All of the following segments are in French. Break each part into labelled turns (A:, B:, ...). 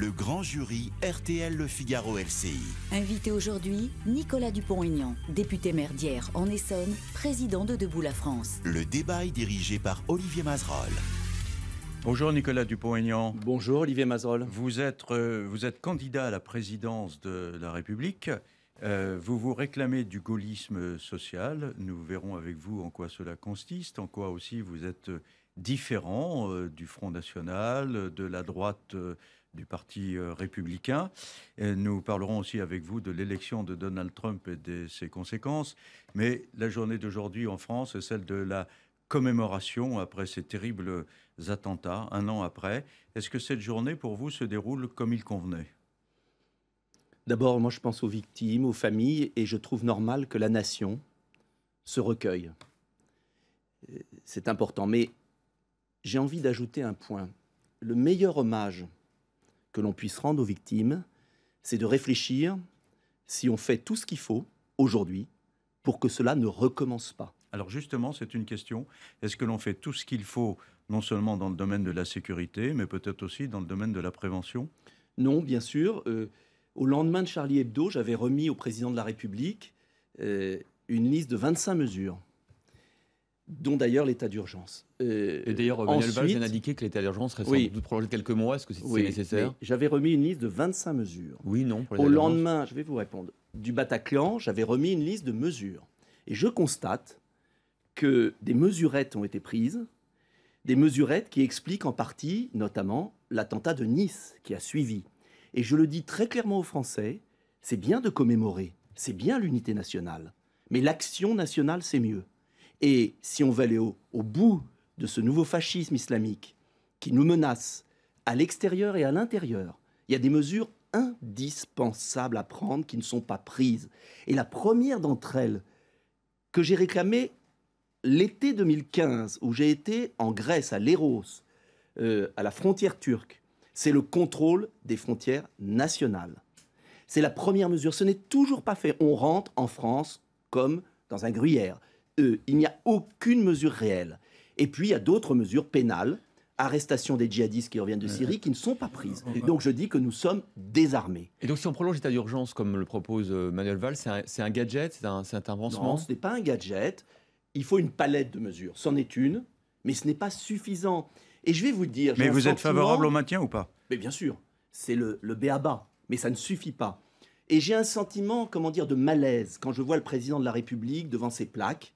A: Le grand jury RTL Le Figaro LCI. Invité aujourd'hui, Nicolas Dupont-Aignan, député maire d'Hier en Essonne, président de Debout la France.
B: Le débat est dirigé par Olivier Mazerolles. Bonjour Nicolas Dupont-Aignan. Bonjour Olivier Mazerolles. Vous êtes, euh, vous êtes candidat à la présidence de la République. Euh, vous vous réclamez du gaullisme social. Nous verrons avec vous en quoi cela consiste, en quoi aussi vous êtes différent euh, du Front National, de la droite du Parti euh, républicain. nous parlerons aussi avec vous de l'élection de Donald Trump et de ses conséquences. Mais la journée d'aujourd'hui en France est celle de la commémoration après ces terribles attentats, un an après. Est-ce que cette journée, pour vous, se déroule comme il convenait D'abord, moi, je pense aux victimes, aux familles, et je trouve
C: normal que la nation se recueille. Euh, c'est important. Mais j'ai envie d'ajouter un point. Le meilleur hommage que l'on puisse rendre aux victimes, c'est de réfléchir si on fait tout ce qu'il faut
B: aujourd'hui pour que cela ne recommence pas. Alors justement, c'est une question. Est-ce que l'on fait tout ce qu'il faut, non seulement dans le domaine de la sécurité, mais peut-être aussi dans le domaine de la prévention
C: Non, bien sûr. Euh, au lendemain de Charlie Hebdo, j'avais remis au président de la République euh, une liste de 25 mesures dont d'ailleurs l'état d'urgence.
D: Euh, et d'ailleurs, Manuel Valls d'indiquer que l'état d'urgence reste prolongé quelques mois. Est-ce que c'est nécessaire
C: J'avais remis une liste de 25 mesures.
D: Oui, non. Au lendemain,
C: je vais vous répondre,
D: du Bataclan, j'avais remis
C: une liste de mesures. Et je constate que des mesurettes ont été prises, des mesurettes qui expliquent en partie, notamment, l'attentat de Nice qui a suivi. Et je le dis très clairement aux Français, c'est bien de commémorer, c'est bien l'unité nationale. Mais l'action nationale, c'est mieux. Et si on veut aller au, bout de ce nouveau fascisme islamique qui nous menace à l'extérieur et à l'intérieur, il y a des mesures indispensables à prendre qui ne sont pas prises. Et la première d'entre elles, que j'ai réclamée l'été 2015, où j'ai été en Grèce, à l'Eros, euh, à la frontière turque, c'est le contrôle des frontières nationales. C'est la première mesure. Ce n'est toujours pas fait. On rentre en France comme dans un gruyère. Il n'y a aucune mesure réelle. Et puis, il y a d'autres mesures pénales, arrestation des djihadistes qui reviennent de Syrie, qui ne sont pas prises. donc, je dis
D: que nous sommes désarmés. Et donc, si on prolonge l'état d'urgence, comme le propose euh, Manuel Valls, c'est un, gadget, c'est un, un Non, ce n'est pas un gadget. Il faut une palette de mesures. C'en est une,
C: mais ce n'est pas suffisant. Et je vais vous dire... Mais vous êtes favorable au maintien ou pas Mais bien sûr, c'est le, le béaba, mais ça ne suffit pas. Et j'ai un sentiment, comment dire, de malaise quand je vois le président de la République devant ses plaques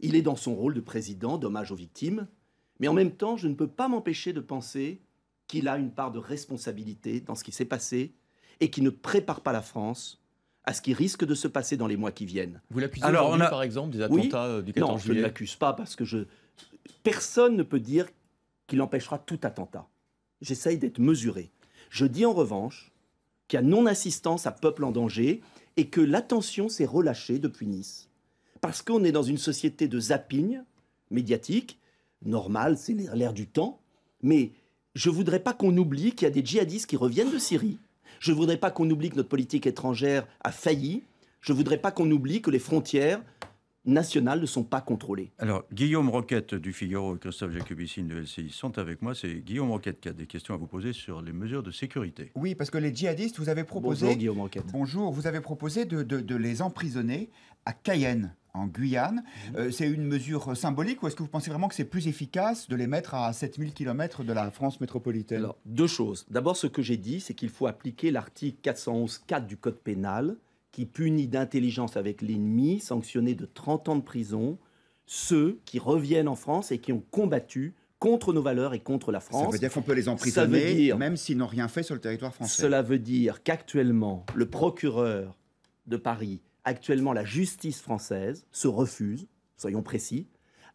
C: il est dans son rôle de président dommage aux victimes, mais en même temps, je ne peux pas m'empêcher de penser qu'il a une part de responsabilité dans ce qui s'est passé et qu'il ne prépare pas la France à ce qui risque de se passer dans les mois qui viennent. Vous l'accusez Alors, par exemple des attentats euh, du 14 juillet Non, je ne l'accuse pas parce que personne ne peut dire qu'il empêchera tout attentat. J'essaye d'être mesuré. Je dis en revanche qu'il y a non-assistance à peuple en danger et que l'attention s'est relâchée depuis Nice parce qu'on est dans une société de zapping médiatique. Normal, c'est l'ère du temps. Mais je voudrais pas qu'on oublie qu'il y a des djihadistes qui reviennent de Syrie. Je voudrais pas qu'on oublie que notre politique étrangère a failli. Je voudrais pas qu'on oublie que les frontières nationales ne sont pas contrôlées.
B: Alors, Guillaume Roquette du Figaro et Christophe Jacobicine de LCI sont avec moi. C'est Guillaume Roquette qui a des questions à vous poser sur les mesures de sécurité.
A: Oui, parce que les djihadistes, vous avez proposé... Bonjour, Guillaume Roquette. Bonjour, vous avez proposé de, de les emprisonner à Cayenne en Guyane. Mhm. Euh, c'est une mesure symbolique ou est-ce que vous pensez vraiment que c'est plus efficace de les mettre à 7000 km de la France métropolitaine Alors, deux choses. D'abord, ce que j'ai dit,
C: c'est qu'il faut appliquer l'article 411.4 du Code pénal qui punit d'intelligence avec l'ennemi, sanctionné de 30 ans de prison, ceux qui reviennent en France et qui ont combattu contre nos valeurs et contre la France. Ça veut dire qu'on peut les emprisonner, même
A: s'ils n'ont rien fait sur le territoire français. Cela
C: veut dire qu'actuellement, le procureur de Paris Actuellement, la justice française se refuse, soyons précis,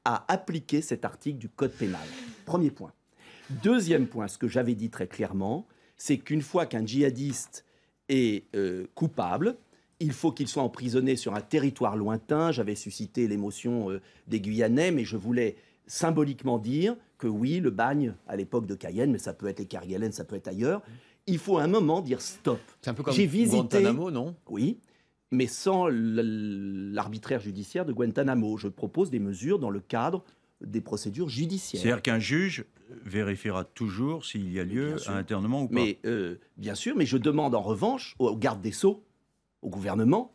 C: à appliquer cet article du Code pénal. Premier point. Deuxième point, ce que j'avais dit très clairement, c'est qu'une fois qu'un djihadiste est euh, coupable, il faut qu'il soit emprisonné sur un territoire lointain. J'avais suscité l'émotion euh, des Guyanais, mais je voulais symboliquement dire que oui, le bagne à l'époque de Cayenne, mais ça peut être les Kerguelen, ça peut être ailleurs. Il faut à un moment dire stop.
D: C'est un peu comme J'ai visité... Guantanamo, non
C: Oui mais sans l'arbitraire judiciaire de Guantanamo. Je propose des mesures dans le cadre des procédures judiciaires. C'est-à-dire
B: qu'un juge vérifiera toujours s'il y a lieu à internement ou pas. Mais euh,
C: bien sûr, mais je demande en revanche aux gardes des sceaux, au gouvernement,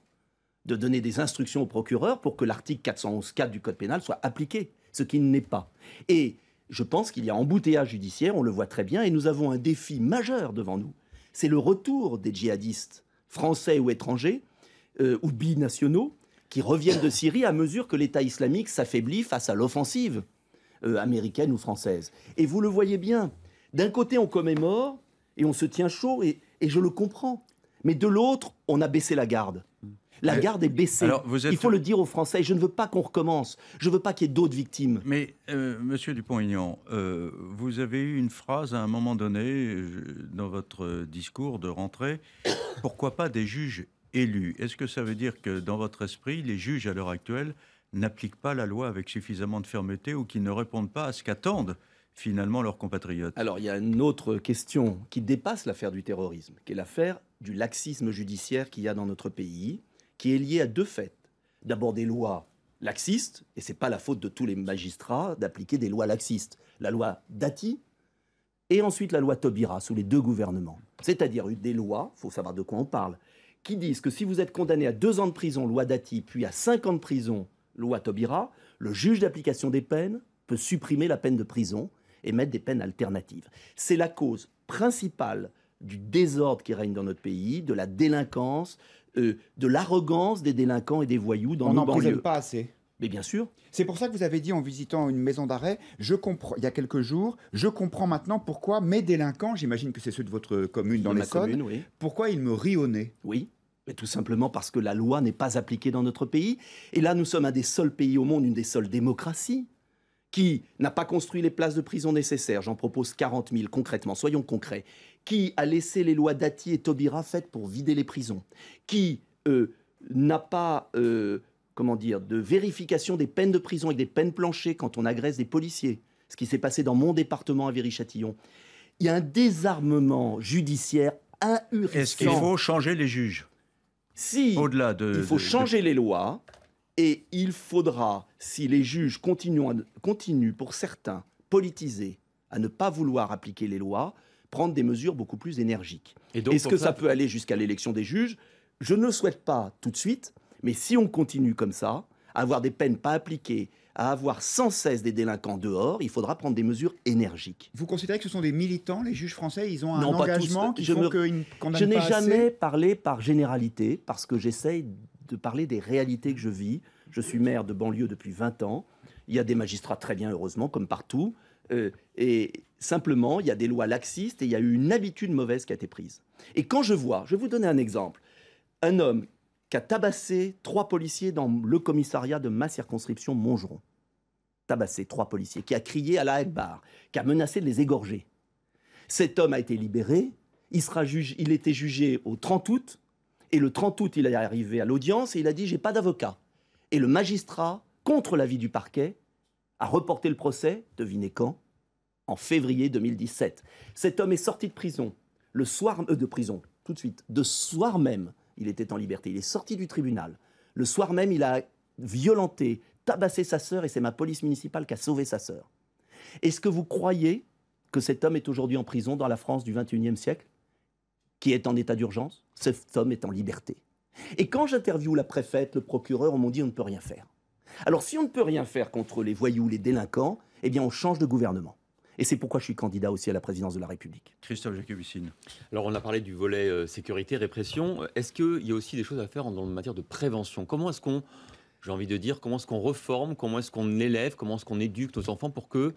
C: de donner des instructions au procureurs pour que l'article 411-4 du Code pénal soit appliqué, ce qui n'est pas. Et je pense qu'il y a embouteillage judiciaire, on le voit très bien, et nous avons un défi majeur devant nous. C'est le retour des djihadistes français ou étrangers euh, ou binationaux qui reviennent de Syrie à mesure que l'État islamique s'affaiblit face à l'offensive euh, américaine ou française. Et vous le voyez bien, d'un côté on commémore et on se tient chaud, et, je le comprends, mais de l'autre on a baissé la garde. La garde est baissée. Il faut le dire aux Français. Je ne veux pas qu'on recommence. Je ne veux pas qu'il y ait d'autres victimes. Mais,
B: M. Euh, monsieur Dupont-Aignan, vous avez eu une phrase à un moment donné dans votre discours de rentrée. Pourquoi pas des juges est-ce que ça veut dire que dans votre esprit, les juges à l'heure actuelle n'appliquent pas la loi avec suffisamment de fermeté ou qu'ils ne répondent pas à ce qu'attendent finalement leurs compatriotes Alors il y a une autre question qui dépasse l'affaire du
C: terrorisme, qui est l'affaire du laxisme judiciaire qu'il y a dans notre pays, qui est liée à deux faits. D'abord des lois laxistes, et c'est pas la faute de tous les magistrats d'appliquer des lois laxistes. La loi Dati, et ensuite la loi Tobira sous les deux gouvernements. C'est-à-dire des lois, il faut savoir de quoi on parle, qui disent que si vous êtes condamné à deux ans de prison, loi Dati, puis à cinq ans de prison, loi Taubira, le juge d'application des peines peut supprimer la peine de prison et mettre des peines alternatives. C'est la cause principale du désordre qui règne dans notre pays, de la délinquance, euh, de l'arrogance des délinquants et des
A: voyous dans On nos banlieues. On n'en pas assez. Mais bien sûr. C'est pour ça que vous avez dit en visitant une maison d'arrêt, je comprends il y a quelques jours, je comprends maintenant pourquoi mes délinquants, j'imagine que c'est ceux de votre commune dans l'Essonne, pourquoi ils me rient au nez. Oui mais tout simplement parce que la loi n'est pas appliquée dans
C: notre pays. Et là, nous sommes un des seuls pays au monde, une des seules démocraties, qui n'a pas construit les places de prison nécessaires, j'en propose 40 000 concrètement, soyons concrets, qui a laissé les lois Dati et Taubira faites pour vider les prisons, qui euh, n'a pas, euh, comment dire, de vérification des peines de prison et des peines planchées quand on agresse des policiers, ce qui s'est passé dans mon département à Viry-Châtillon. Il y a un désarmement judiciaire ahurissant. Est-ce qu'il faut
B: changer les juges si au-delà de, il faut changer les
C: lois et il faudra, si les juges continuent, pour certains politisés à ne pas vouloir appliquer les lois, prendre des mesures beaucoup plus énergiques. Est-ce que ça, peut aller jusqu'à l'élection des juges Je ne le souhaite pas tout de suite, mais si on continue comme ça, avoir des peines pas appliquées, à avoir sans cesse des délinquants dehors, il faudra prendre des mesures énergiques.
A: Vous considérez que ce sont des militants, les juges français, ils ont un engagement qui je Je n'ai jamais
C: parlé par généralité, parce que j'essaye de parler des réalités que je vis. Je suis maire de banlieue depuis 20 ans. Il y a des magistrats très bien, heureusement, comme partout. Euh, et simplement, il y a des lois laxistes et il y a eu une habitude mauvaise qui a été prise. Et quand je vois, je vais vous donner un exemple, un homme qui a tabassé trois policiers dans le commissariat de ma circonscription Montgeron. Tabassé trois policiers, qui a crié à la barre. qui a menacé de les égorger. Cet homme a été libéré, il, sera jugé, il était jugé au 30 août, et le 30 août, il est arrivé à l'audience et il a dit J'ai pas d'avocat. Et le magistrat, contre l'avis du parquet, a reporté le procès, devinez quand En février 2017. Cet homme est sorti de prison, le soir, euh, de prison, tout de suite, de soir même, il était en liberté. Il est sorti du tribunal. Le soir même, il a violenté, tabassé sa sœur, et c'est ma police municipale qui a sauvé sa sœur. Est-ce que vous croyez que cet homme est aujourd'hui en prison dans la France du XXIe siècle, qui est en état d'urgence Cet homme est en liberté. Et quand j'interviewe la préfète, le procureur, on m'a dit on ne peut rien faire. Alors si on ne peut rien faire contre les voyous, les délinquants, eh bien on change de gouvernement. Et c'est pourquoi je suis candidat aussi à la présidence de la République.
B: Christophe Jacobicine.
D: Alors, on a parlé du volet euh, sécurité, répression. Est-ce qu'il y a aussi des choses à faire en, matière de prévention Comment est-ce qu'on, j'ai envie de dire, comment est-ce qu'on reforme Comment est-ce qu'on élève Comment est-ce qu'on éduque nos enfants pour que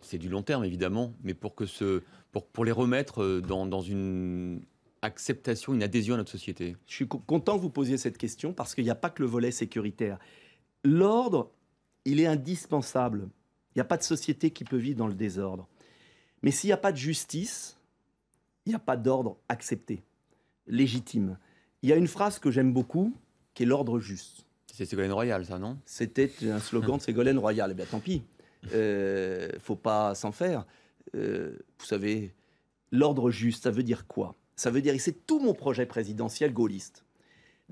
D: c'est du long terme évidemment, mais pour, que ce, pour, pour les remettre euh, dans, dans, une acceptation, une adhésion à notre société Je suis content que vous posiez cette question parce qu'il n'y a pas que le volet
C: sécuritaire. L'ordre, il est indispensable il n'y a pas de société qui peut vivre dans le désordre. Mais s'il n'y a pas de justice, il n'y a pas d'ordre accepté, légitime. Il y a une phrase que j'aime beaucoup, qui est l'ordre juste. C'est Ségolène Royal, ça, non C'était un slogan de hum. Ségolène Royal. Eh bien, tant pis. Euh, faut pas s'en faire. Euh, vous savez, l'ordre juste, ça veut dire quoi Ça veut dire, et c'est tout mon projet présidentiel gaulliste.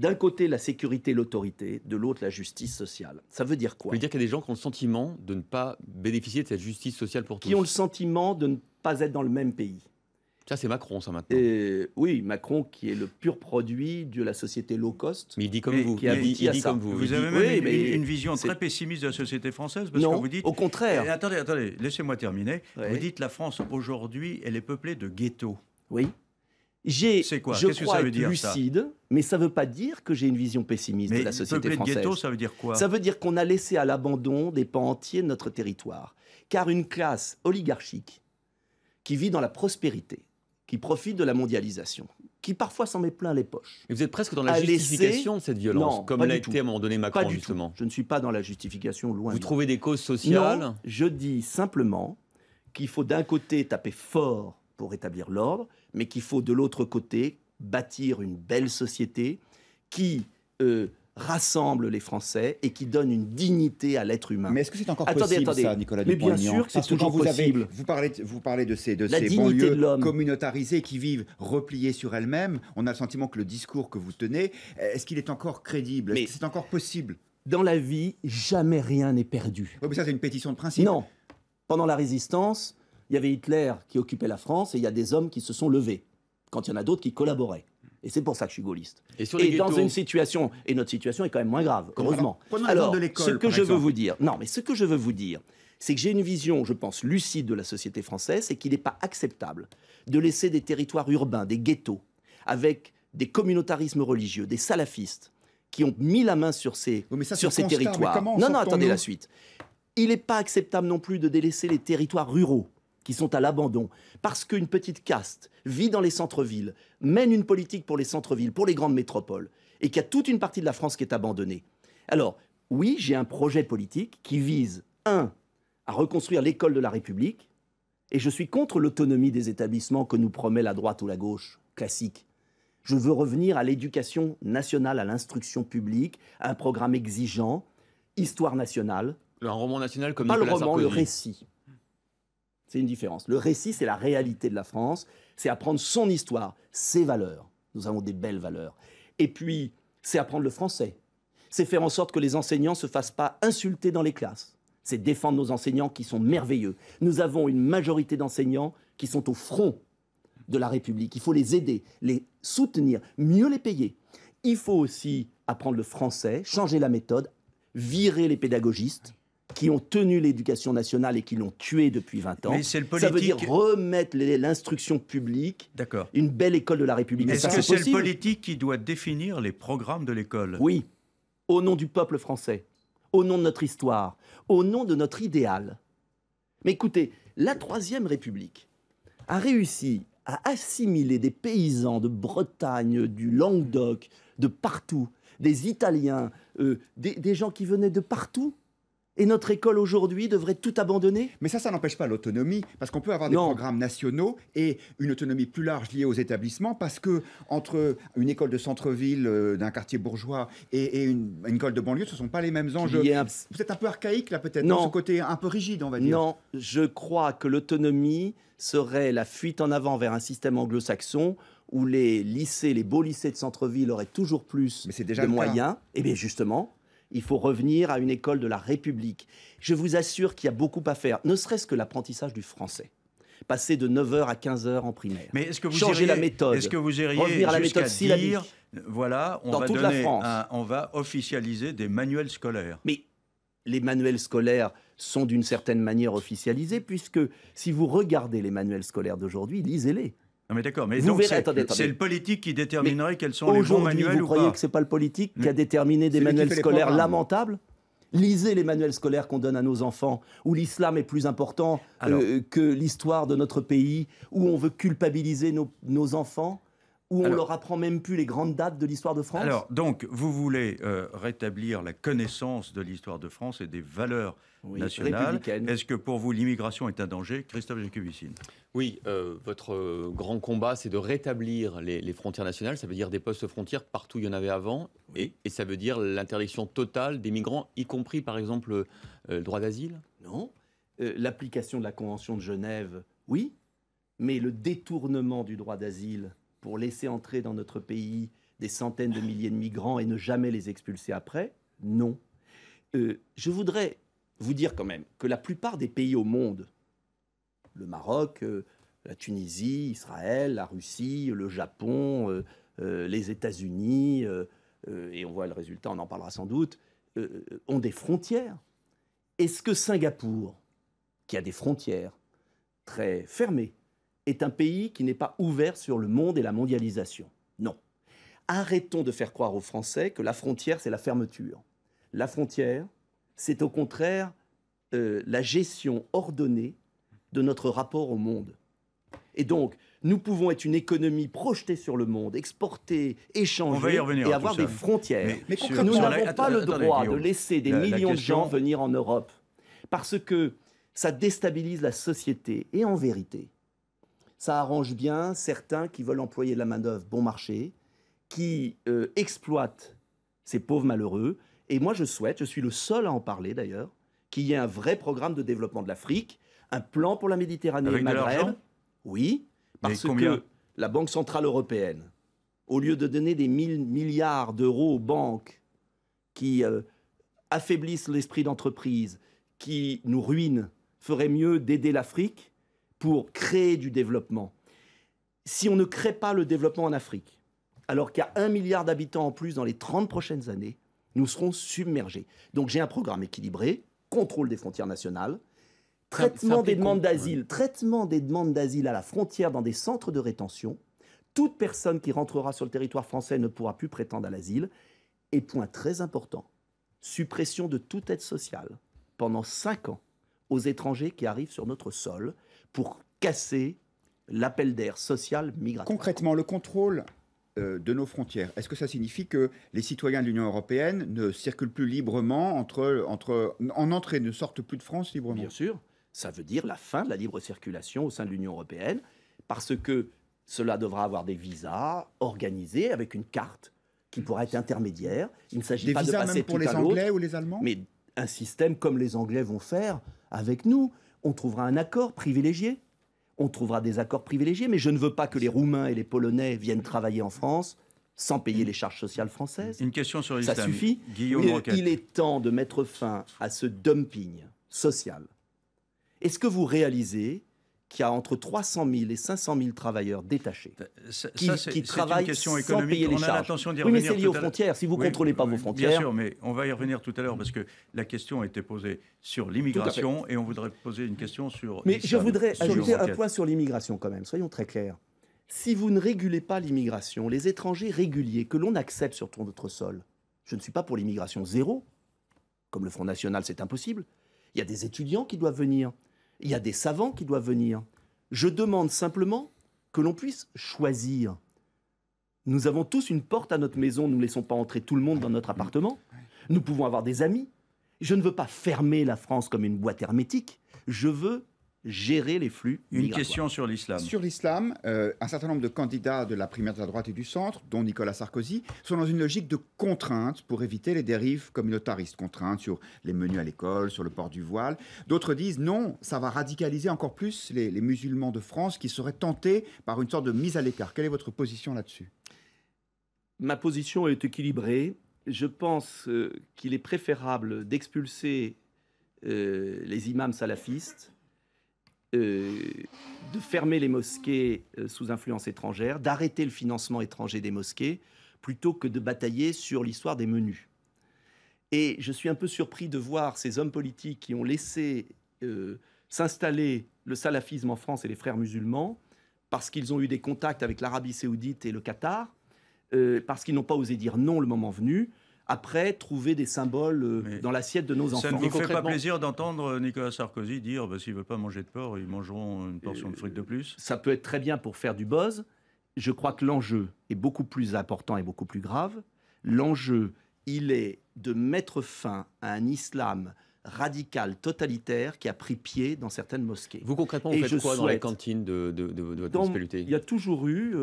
C: D'un côté, la sécurité, l'autorité, de
D: l'autre, la justice sociale. Ça veut dire quoi Ça veut dire qu'il y a des gens qui ont le sentiment de ne pas bénéficier de cette justice sociale pour tous. Qui ont le sentiment de ne pas être dans le même pays. Ça, c'est Macron, ça, maintenant.
C: oui, Macron, qui est le pur produit de la société low cost.
D: Mais il dit comme vous. il, dit, dit comme vous.
C: Vous avez même une,
B: vision très pessimiste de la société française. Parce non, que vous dites, au contraire. attendez, attendez, laissez-moi terminer. Vous dites la France, aujourd'hui, elle est peuplée de ghettos. Oui. J'ai, quoi je crois, que ça veut dire, lucide,
C: mais ça ne veut pas dire que j'ai une vision pessimiste de la société française. Ghetto, ça veut dire quoi Ça veut dire qu'on a laissé à l'abandon des pans entiers de notre territoire. Car une classe oligarchique qui vit dans la prospérité, qui profite de la mondialisation, qui parfois s'en met plein les poches. Et vous êtes presque dans la justification de cette violence, comme l'a été à un moment donné Macron, justement. Je ne suis pas dans la justification, loin. Vous trouvez des causes sociales non, Je dis simplement qu'il faut d'un côté taper fort pour rétablir l'ordre, mais qu'il faut de l'autre côté bâtir une belle société qui euh, rassemble les
A: Français et qui donne une dignité à l'être humain. Mais est-ce que c'est encore possible ça, Nicolas Mais bien sûr que c'est toujours possible. vous, parlez, de ces, de ces banlieues communautarisées qui vivent repliées sur elles-mêmes. On a le sentiment que le discours que vous tenez, eh, est-ce qu'il est encore crédible Est-ce c'est encore possible dans la vie, jamais rien n'est perdu. Oui, mais ça, c'est une pétition de principe. Non. Pendant la
C: résistance, il y avait Hitler qui occupait la France et il y a des hommes qui se sont levés, quand il y en a d'autres qui collaboraient. Et c'est pour ça que je suis gaulliste. Et, dans une situation, et notre situation est quand même moins grave, heureusement. Alors, ce que je veux vous dire, non, mais ce que je veux vous dire, c'est que j'ai une vision, je pense, lucide de la société française et qu'il n'est pas acceptable de laisser des territoires urbains, des ghettos, avec des communautarismes religieux, des salafistes, qui ont mis la main sur ces, sur ces territoires. Non, non, attendez la suite. Il n'est pas acceptable non plus de délaisser les territoires ruraux qui sont à l'abandon, parce qu'une petite caste vit dans les centres-villes, mène une politique pour les centres-villes, pour les grandes métropoles, et qu'il y a toute une partie de la France qui est abandonnée. Alors, oui, j'ai un projet politique qui vise, un, à reconstruire l'école de la République, et je suis contre l'autonomie des établissements que nous promet la droite ou la gauche classique. Je veux revenir à l'éducation nationale, à l'instruction publique, à un programme exigeant, histoire nationale.
D: Un roman national comme Pas le roman, le récit.
C: C'est une différence. Le récit, c'est la réalité de la France, c'est apprendre son histoire, ses valeurs. Nous avons des belles valeurs. Et puis, c'est apprendre le français. C'est faire en sorte que les enseignants ne se fassent pas insulter dans les classes. C'est défendre nos enseignants qui sont merveilleux. Nous avons une majorité d'enseignants qui sont au front de la République. Il faut les aider, les soutenir, mieux les payer. Il faut aussi apprendre le français, changer la méthode, virer les pédagogistes qui ont tenu l'éducation nationale et qui l'ont tuée
B: depuis 20 ans. c'est Ça veut dire
C: remettre l'instruction publique, une belle école de la République. Mais c'est le politique
B: qui doit définir les programmes de l'école Oui, au nom du
C: peuple français, au nom de notre histoire, au nom de notre idéal. Mais écoutez, la Troisième République a réussi à assimiler des paysans de Bretagne, du Languedoc, de partout, des Italiens, euh,
A: des gens qui venaient de partout et notre école aujourd'hui devrait tout abandonner Mais ça, ça n'empêche pas l'autonomie, parce qu'on peut avoir des programmes nationaux et une autonomie plus large liée aux établissements, parce que entre une école de centre-ville euh, d'un quartier bourgeois et, une, école de banlieue, ce ne sont pas les mêmes enjeux. peut Vous êtes un peu archaïque là, peut-être, dans ce côté un peu rigide, on va dire. Non, je
C: crois que l'autonomie serait la fuite en avant vers un système anglo-saxon où les lycées, les beaux lycées de centre-ville auraient toujours plus Mais déjà de moyens. Et eh bien justement, il faut revenir à une école de la République. Je vous assure qu'il y a beaucoup à faire, ne serait-ce que l'apprentissage du français passer de 9h à 15h en primaire. Mais est-ce que vous Changer la méthode. Est-ce que vous iriez revenir à la méthode voilà, on va
B: on va officialiser des
C: manuels scolaires. Mais les manuels scolaires sont d'une certaine manière officialisés puisque si vous regardez les manuels scolaires d'aujourd'hui, lisez-les
B: mais d'accord, mais c'est le politique qui déterminerait quels sont les bons manuels vous croyez que
C: c'est pas le politique qui a hmm. déterminé des manuels scolaires lamentables Lisez les manuels scolaires qu'on donne à nos enfants, où l'islam est plus important euh, que l'histoire de notre pays, où on veut culpabiliser nos enfants on ne leur apprend même plus les grandes dates de l'histoire de France Alors,
B: donc, vous voulez euh, rétablir la connaissance de l'histoire de France et des valeurs nationales. Est-ce que pour vous, l'immigration est un
D: danger Christophe Jacobicine Oui, euh, votre euh, grand combat, c'est de rétablir les, frontières nationales. Ça veut dire des postes frontières partout où il y en avait avant. Et, et ça veut dire l'interdiction totale des migrants, y compris, par exemple, le droit d'asile Non. L'application de la
C: Convention de Genève, oui. Mais le détournement du droit d'asile pour laisser entrer dans notre pays des centaines de milliers de migrants et ne jamais les expulser après Non. Euh, je voudrais vous dire quand même que la plupart des pays au monde, le Maroc, euh, la Tunisie, Israël, la Russie, le Japon, euh, les États-Unis, et on voit le résultat, on en parlera sans doute, ont des frontières. Est-ce que Singapour, qui a des frontières très fermées, est un pays qui n'est pas ouvert sur le monde et la mondialisation. Non. Arrêtons de faire croire aux Français que la frontière, c'est la fermeture. La frontière, c'est au contraire euh, la gestion ordonnée de notre rapport au monde. Et donc, nous pouvons être une économie projetée sur le monde, exporter, échanger et avoir des frontières. Mais, nous n'avons pas le droit de laisser des millions de gens venir en Europe parce que ça déstabilise la société et en vérité, ça arrange bien certains qui veulent employer de la main-d'œuvre bon marché, qui euh, exploitent ces pauvres malheureux. Et moi, je souhaite, je suis le seul à en parler d'ailleurs, qu'il y ait un vrai programme de développement de l'Afrique, un plan pour la Méditerranée et Maghreb. oui, parce que la Banque Centrale Européenne, au lieu de donner des milliards d'euros aux banques qui euh, affaiblissent l'esprit d'entreprise, qui nous ruinent, ferait mieux d'aider l'Afrique pour créer du développement. Si on ne crée pas le développement en Afrique, alors qu'il y a un milliard d'habitants en plus dans les 30 prochaines années, nous serons submergés. Donc j'ai un programme équilibré, contrôle des frontières nationales, traitement des demandes d'asile, traitement des demandes d'asile à la frontière dans des centres de rétention. Toute personne qui rentrera sur le territoire français ne pourra plus prétendre à l'asile. Et point très important, suppression de toute aide sociale pendant 5 ans aux étrangers qui arrivent sur notre
A: sol pour casser l'appel d'air social migratoire. Concrètement, le contrôle euh, de nos frontières, est-ce que ça signifie que les citoyens de l'Union européenne ne circulent plus librement entre, entre, en entrée, ne sortent plus de France librement Bien sûr, ça veut dire la fin de la libre circulation au sein de l'Union européenne, parce que cela devra avoir des visas
C: organisés avec une carte qui pourra être intermédiaire. Il ne s'agit pas de passer même pour les Anglais ou les Allemands, mais un système comme les Anglais vont faire avec nous, on trouvera un accord privilégié. On trouvera des accords privilégiés, mais je ne veux pas que les Roumains et les Polonais viennent travailler en France sans payer les charges sociales françaises.
B: Une question sur l'islam. Ça suffit. il
C: est temps de mettre fin à ce dumping social. Est-ce que vous réalisez qui a entre 300 000 et 500 000 travailleurs détachés euh, ça, qui, travaillent une question économique. sans payer les oui, mais c'est lié aux frontières. Si vous contrôlez pas vos frontières... Bien sûr, mais
B: on va y revenir tout à l'heure parce que la question a été posée sur l'immigration et on voudrait poser une question sur... Mais je voudrais ajouter un point
C: sur l'immigration quand même, soyons très clairs. Si vous ne régulez pas l'immigration, les étrangers réguliers que l'on accepte sur notre sol, je ne suis pas pour l'immigration zéro, comme le Front National, c'est impossible. Il y a des étudiants qui doivent venir il y a des savants qui doivent venir. Je demande simplement que l'on puisse choisir. Nous avons tous une porte à notre maison, nous ne laissons pas entrer tout le monde dans notre appartement. Nous pouvons avoir
A: des amis. Je ne veux pas fermer la France comme une boîte hermétique. Je veux
B: gérer les flux. Une question sur l'islam. Sur
A: l'islam, euh, un certain nombre de candidats de la primaire de la droite et du centre, dont Nicolas Sarkozy, sont dans une logique de contrainte pour éviter les dérives communautaristes, contraintes sur les menus à l'école, sur le port du voile. D'autres disent non, ça va radicaliser encore plus les, musulmans de France qui seraient tentés par une sorte de mise à l'écart. Quelle est votre position là-dessus
C: Ma position est équilibrée. Je pense euh, qu'il est préférable d'expulser euh, les imams salafistes euh, de fermer les mosquées euh, sous influence étrangère, d'arrêter le financement étranger des mosquées, plutôt que de batailler sur l'histoire des menus. Et je suis un peu surpris de voir ces hommes politiques qui ont laissé euh, s'installer le salafisme en France et les frères musulmans, parce qu'ils ont eu des contacts avec l'Arabie saoudite et le Qatar, parce qu'ils n'ont pas osé dire non le moment venu, après trouver des symboles euh, dans l'assiette de nos enfants. Ça ne vous fait pas
B: plaisir d'entendre euh, Nicolas Sarkozy dire bah, s'ils ne veulent pas manger de porc, ils mangeront une euh, portion de frites de plus Ça peut être très bien pour faire du buzz. Je crois que l'enjeu
C: est beaucoup plus important et beaucoup plus grave. L'enjeu, il est de mettre fin à un islam radical, totalitaire, qui a pris pied dans certaines mosquées. Vous concrètement, vous faites quoi dans les
D: cantines de, de, de, votre municipalité Il y a toujours eu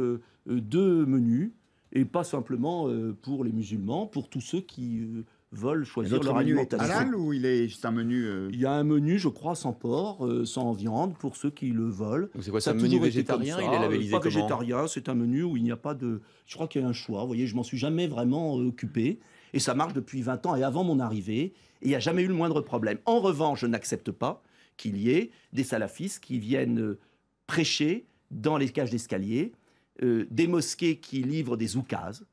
D: deux
C: menus et pas simplement euh, pour les musulmans, pour tous ceux qui euh, veulent choisir leur menu est halal ou il est un menu euh Il y a un menu, je crois, sans porc, sans viande, pour ceux qui le veulent. C'est quoi, ça, un menu végétarien Il est labellisé Pas végétarien, c'est un menu où il n'y a pas de... Je crois qu'il y a un choix, vous voyez, je m'en suis jamais vraiment occupé. Et ça marche depuis 20 ans et avant mon arrivée, il n'y a jamais eu le moindre problème. En revanche, je n'accepte pas qu'il y ait des salafistes qui viennent prêcher dans les cages d'escalier euh, des mosquées qui livrent des oukases.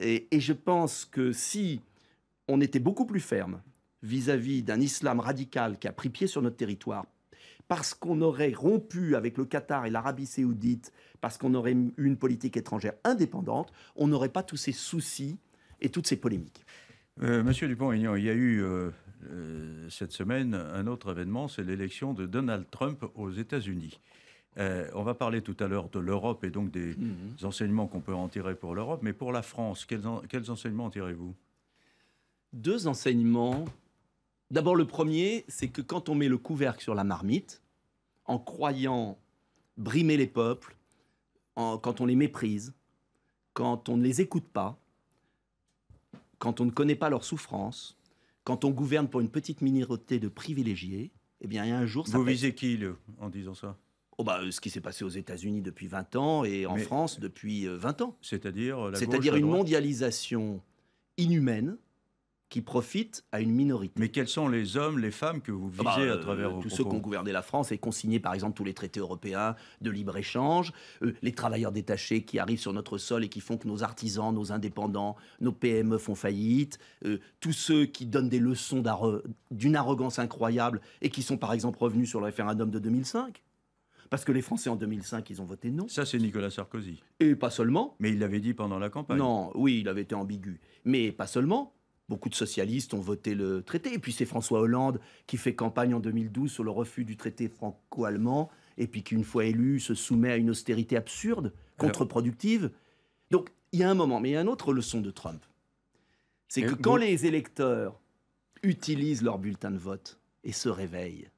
C: Et, je pense que si on était beaucoup plus ferme vis-à-vis d'un islam radical qui a pris pied sur notre territoire, parce qu'on aurait rompu avec le Qatar et l'Arabie saoudite, parce qu'on aurait eu une politique étrangère indépendante,
B: on n'aurait pas tous ces soucis et toutes ces polémiques. Euh, Monsieur Dupont-Aignan, il y a eu euh, cette semaine un autre événement, c'est l'élection de Donald Trump aux États-Unis. Euh, on va parler tout à l'heure de l'Europe et donc des mhm. enseignements qu'on peut en tirer pour l'Europe, mais pour la France, quels, en, enseignements tirez-vous Deux enseignements.
C: D'abord, le premier, c'est que quand on met le couvercle sur la marmite, en croyant brimer les peuples, quand on les méprise, quand on ne les écoute pas, quand on ne connaît pas leurs souffrances, quand on gouverne pour une petite minorité de privilégiés, eh bien, il y a un jour... Vous visez qui, en disant ça Oh, bah, euh, ce qui s'est passé aux États-Unis depuis 20 ans et en France depuis 20 euh, ans. C'est-à-dire euh, C'est-à-dire une mondialisation inhumaine qui profite à une minorité. Mais quels sont les hommes, les femmes que vous ah bah, visez à travers Tous ceux qui ont gouverné la France et consigné par exemple tous les traités européens de libre-échange, les travailleurs détachés qui arrivent sur notre sol et qui font que nos artisans, nos indépendants, nos PME font faillite, tous ceux qui donnent des leçons d'une arrogance incroyable et qui sont par exemple revenus sur le référendum de 2005. Parce que les Français, en 2005, ils ont voté
B: non. Ça, c'est Nicolas Sarkozy. Et pas seulement. Mais il l'avait dit pendant la campagne. Non,
C: oui, il avait été ambigu. Mais pas seulement. Beaucoup de socialistes ont voté le traité. Et puis c'est François Hollande qui fait campagne en 2012 sur le refus du traité franco-allemand. Et puis qu'une fois élu, se soumet à une austérité absurde, contre-productive. Donc il y a un moment, mais il y a une autre leçon de Trump. C'est que quand les électeurs utilisent leur bulletin de vote et se réveillent,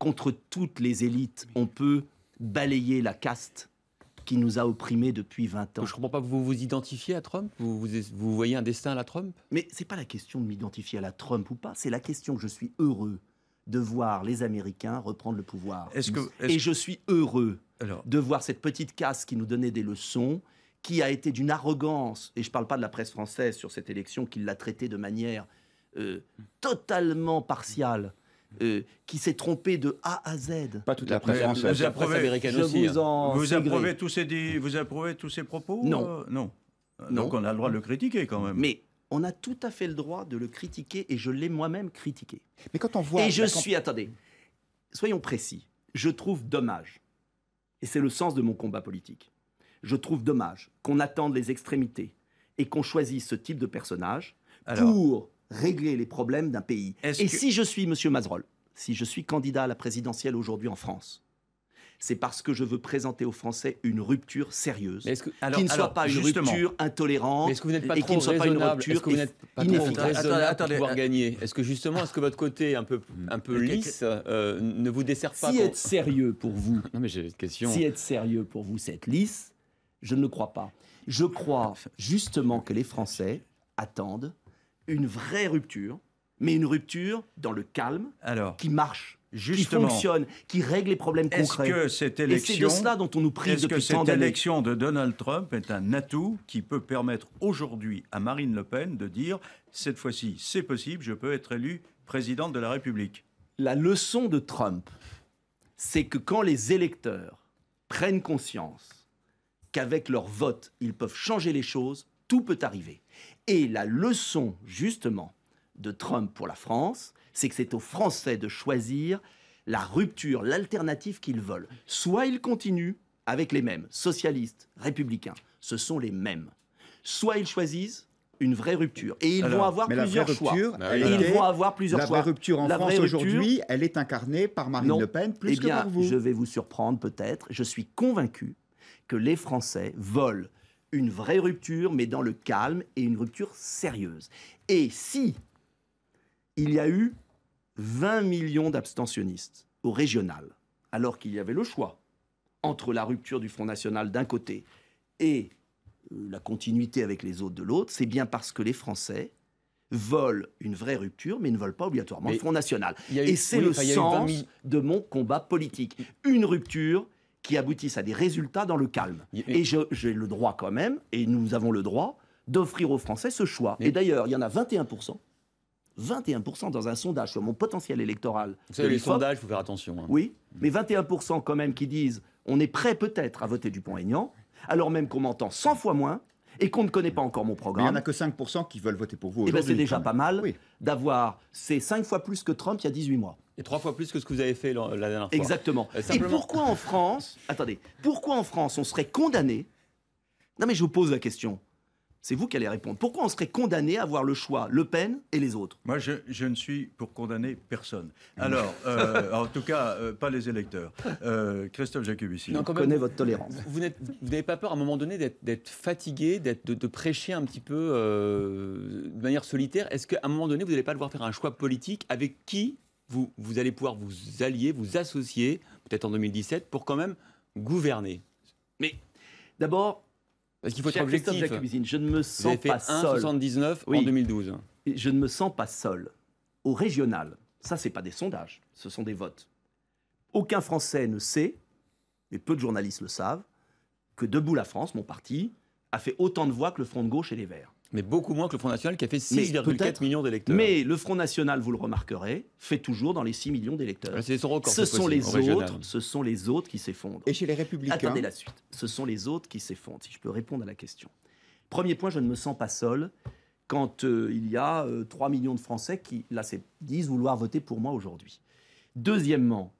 C: contre toutes les élites. On peut balayer la caste qui nous a opprimés depuis 20 ans. Je ne comprends pas, que vous vous identifiez à Trump vous, voyez un destin à la Trump Mais ce n'est pas la question de m'identifier à la Trump ou pas, c'est la question que je suis heureux de voir les Américains reprendre le pouvoir. Et je suis heureux de voir cette petite caste qui nous donnait des leçons, qui a été d'une arrogance, et je ne parle pas de la presse française sur cette élection, qui l'a traitée de manière euh, totalement partiale. Euh, qui s'est trompé de A à Z. Pas toute la, la euh, vous américaine aussi. Vous, hein. approuvez
B: tous ces, vous approuvez tous ces propos Non. Euh, non. Donc on a le droit de le critiquer quand même. Mais on a tout à fait le droit de le critiquer
C: et je l'ai moi-même critiqué. Mais quand on voit. Et je suis, attendez, soyons précis, je trouve dommage, et c'est le sens de mon combat politique, je trouve dommage qu'on attende les extrémités et qu'on choisisse ce type de personnage pour régler les problèmes d'un pays. Et si je suis, Monsieur Mazerol, si je suis candidat à la présidentielle aujourd'hui en France, c'est parce que je veux présenter aux Français une rupture sérieuse, qui ne soit pas une rupture intolérante, que et qui ne soit pas une rupture que vous n'êtes pas attendez, euh,
D: gagner. Est-ce que justement, est-ce que votre côté un peu hmm. un peu euh, lisse euh, ne vous dessert pas Si être sérieux
C: pour vous, non mais j'ai question. Si être sérieux pour vous, c'est être lisse, je ne le crois pas. Je crois justement que les Français attendent une vraie rupture, mais une rupture dans le calme, Alors, qui marche,
B: justement, qui fonctionne,
C: qui règle les problèmes concrets. Est-ce que cette élection, de cela dont on nous que cette élection
B: de Donald Trump est un atout qui peut permettre aujourd'hui à Marine Le Pen de dire cette fois-ci, c'est possible, je peux être élu présidente de la République. La leçon de Trump, c'est
C: que quand les électeurs prennent conscience qu'avec leur vote, ils peuvent changer les choses, tout peut arriver. Et la leçon, justement, de Trump pour la France, c'est que c'est aux Français de choisir la rupture, l'alternative qu'ils veulent. Soit ils continuent avec les mêmes, socialistes, républicains, ce sont les mêmes. Soit ils choisissent une vraie rupture. Et ils vont avoir plusieurs choix. Ah ils vont avoir plusieurs choix. La vraie rupture en France aujourd'hui,
A: elle est incarnée par Marine Le Pen plus eh que par vous. Je
C: vais vous surprendre peut-être. Je suis convaincu que les Français veulent une vraie rupture, mais dans le calme et une rupture sérieuse. Et si il y a eu 20 millions d'abstentionnistes au régional, alors qu'il y avait le choix entre la rupture du Front National d'un côté et euh, la continuité avec les autres de l'autre, c'est bien parce que les Français veulent une vraie rupture, mais ne veulent pas obligatoirement le Front National. et c'est le sens de mon combat politique. Une rupture, qui aboutissent à des résultats dans le calme. Et j'ai le droit quand même, et nous avons le droit, d'offrir aux Français ce choix. Et d'ailleurs, il y en a 21%. 21% dans un sondage sur mon potentiel électoral. Vous les sondages,
D: il faut faire attention. Hein. Oui,
C: mm. mais 21% quand même qui disent on est prêt peut-être à voter Dupont-Aignan, alors même qu'on m'entend 100 fois moins et qu'on ne connaît pas encore mon programme. il n'y en a que 5% qui veulent voter pour vous eh ben, aujourd'hui. c'est déjà pas mal d'avoir, ces 5 fois plus que Trump il y a 18 mois.
D: Et 3 fois plus que ce que vous avez fait la dernière fois. Exactement. Euh, et pourquoi
C: en France, attendez, pourquoi en France on serait condamné, non mais je vous pose
B: la question, c'est vous qui allez répondre. Pourquoi on serait condamné à avoir le choix, Le Pen et les autres Moi, je, ne suis pour condamner personne. Alors, euh, en tout cas, euh, pas les électeurs.
D: Euh, Christophe Jacob ici. connaît votre tolérance. Vous, n'avez pas peur, à un moment donné, d'être fatigué, de, de, prêcher un petit peu de manière solitaire Est-ce qu'à un moment donné, vous n'allez pas devoir faire un choix politique avec qui vous allez pouvoir vous allier, vous associer, peut-être en 2017, pour quand même gouverner Mais d'abord, parce qu'il faut être objectif.
C: je ne me sens pas seul. 79
D: en 2012. Je ne me sens pas seul.
C: Au régional, ça, c'est pas des sondages, ce sont des votes. Aucun Français ne sait, et peu de journalistes le savent, que Debout la France, mon parti, a fait autant de voix que le Front de gauche et les Verts. Mais beaucoup
D: moins que le Front National
C: qui a fait 6,4 millions d'électeurs. Mais le Front National, vous le remarquerez, fait toujours dans les 6 millions d'électeurs. Ah, ce sont, les autres, ce sont les autres qui s'effondrent. Et chez les Républicains Attendez la suite. Ce sont les autres qui s'effondrent, si je peux répondre à la question. Premier point, je ne me sens pas seul quand euh, il y a 3 euh, millions de Français qui, là, disent vouloir voter pour moi aujourd'hui. Deuxièmement,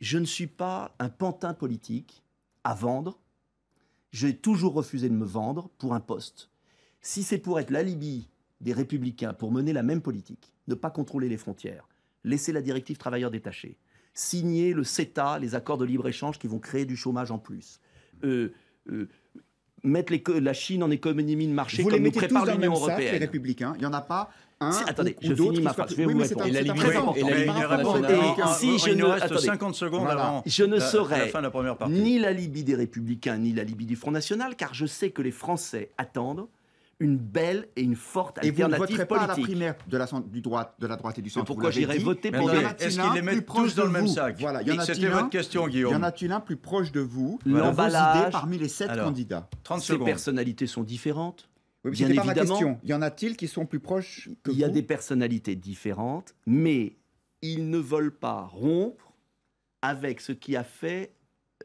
C: je ne suis pas un pantin politique à vendre. J'ai toujours refusé de me vendre pour un poste. Si c'est pour être l'alibi des républicains pour mener la même politique, ne pas contrôler les frontières, laisser la directive travailleurs détachés, signer le CETA, les accords de libre-échange qui vont créer du chômage en plus, euh, euh, mettre la Chine
A: en économie de marché comme nous prépare l'Union européenne. les républicains, il n'y en a pas un attendez, ou, je ou finis ma
C: phrase, je vais oui, vous répondre. Un, et la et si je il ne, reste attendez, 50 secondes avant je ne la, serai fin de la première ni l'alibi des Républicains, ni l'alibi du Front National, car je sais que les Français
A: attendent une belle et une forte alternative politique. Et vous ne voterez pas à la primaire de la, du droite, de la droite et du centre. Mais pourquoi j'irai voter pour Est-ce qu'ils les mettent tous dans le même sac Voilà, il votre question, Guillaume. Y en a-t-il un plus proche de vous L'emballage. vos parmi les sept candidats Ces personnalités sont
C: différentes. Oui, pas Ma question. Y en a-t-il qui sont plus proches que vous Il y a des personnalités différentes, mais ils ne veulent pas rompre avec ce qui a fait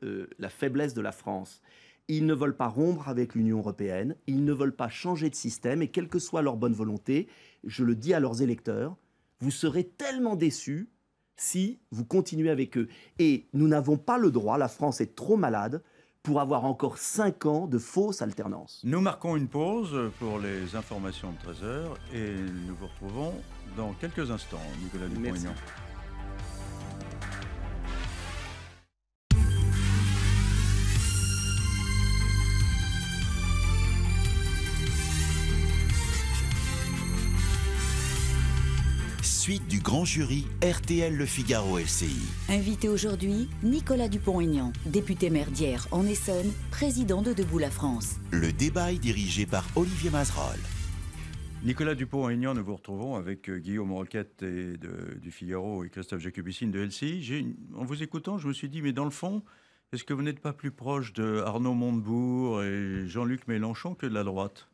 C: euh, la faiblesse de la France. Ils ne veulent pas rompre avec l'Union européenne, ils ne veulent pas changer de système, et quelle que soit leur bonne volonté, je le dis à leurs électeurs, vous serez tellement déçus si vous continuez avec eux. Et nous n'avons pas le droit, la France est trop malade pour avoir encore 5 ans de fausse alternance.
B: Nous marquons une pause pour les informations de 13h et nous vous retrouvons dans quelques instants, Nicolas Dupont-Aignan.
A: suite du grand jury RTL Le Figaro LCI. Invité aujourd'hui, Nicolas Dupont-Aignan, député maire d'Hier en Essonne, président de Debout la France.
B: Le débat est dirigé par Olivier Mazerolle. Nicolas Dupont-Aignan, nous vous retrouvons avec euh, Guillaume Roquette et de, du Figaro et Christophe Jacobicine de LCI. En vous écoutant, je me suis dit, mais dans le fond, est-ce que vous n'êtes pas plus proche de Arnaud Montebourg et Jean-Luc Mélenchon que de la droite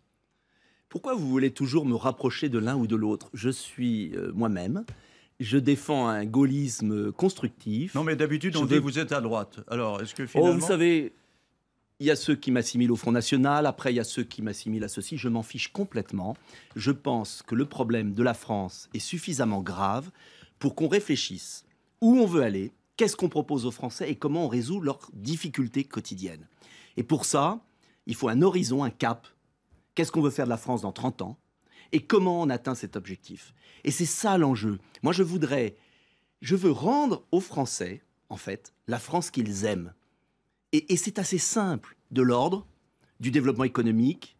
B: pourquoi vous voulez toujours me rapprocher de l'un ou de l'autre Je suis euh,
C: moi-même. Je défends un gaullisme constructif. Non, mais d'habitude, on dit vous
B: êtes à droite. Alors, est-ce que oh, finalement... vous
C: savez, il y a ceux qui m'assimilent au Front National, après il y a ceux qui m'assimilent à ceci, je m'en fiche complètement. Je pense que le problème de la France est suffisamment grave pour qu'on réfléchisse où on veut aller, qu'est-ce qu'on propose aux Français et comment on résout leurs difficultés quotidiennes. Et pour ça, il faut un horizon, un cap, Qu'est-ce qu'on veut faire de la France dans 30 ans Et comment on atteint cet objectif Et c'est ça l'enjeu. Moi, je voudrais, je veux rendre aux Français, en fait, la France qu'ils aiment. Et, et c'est assez simple. De l'ordre, du développement économique,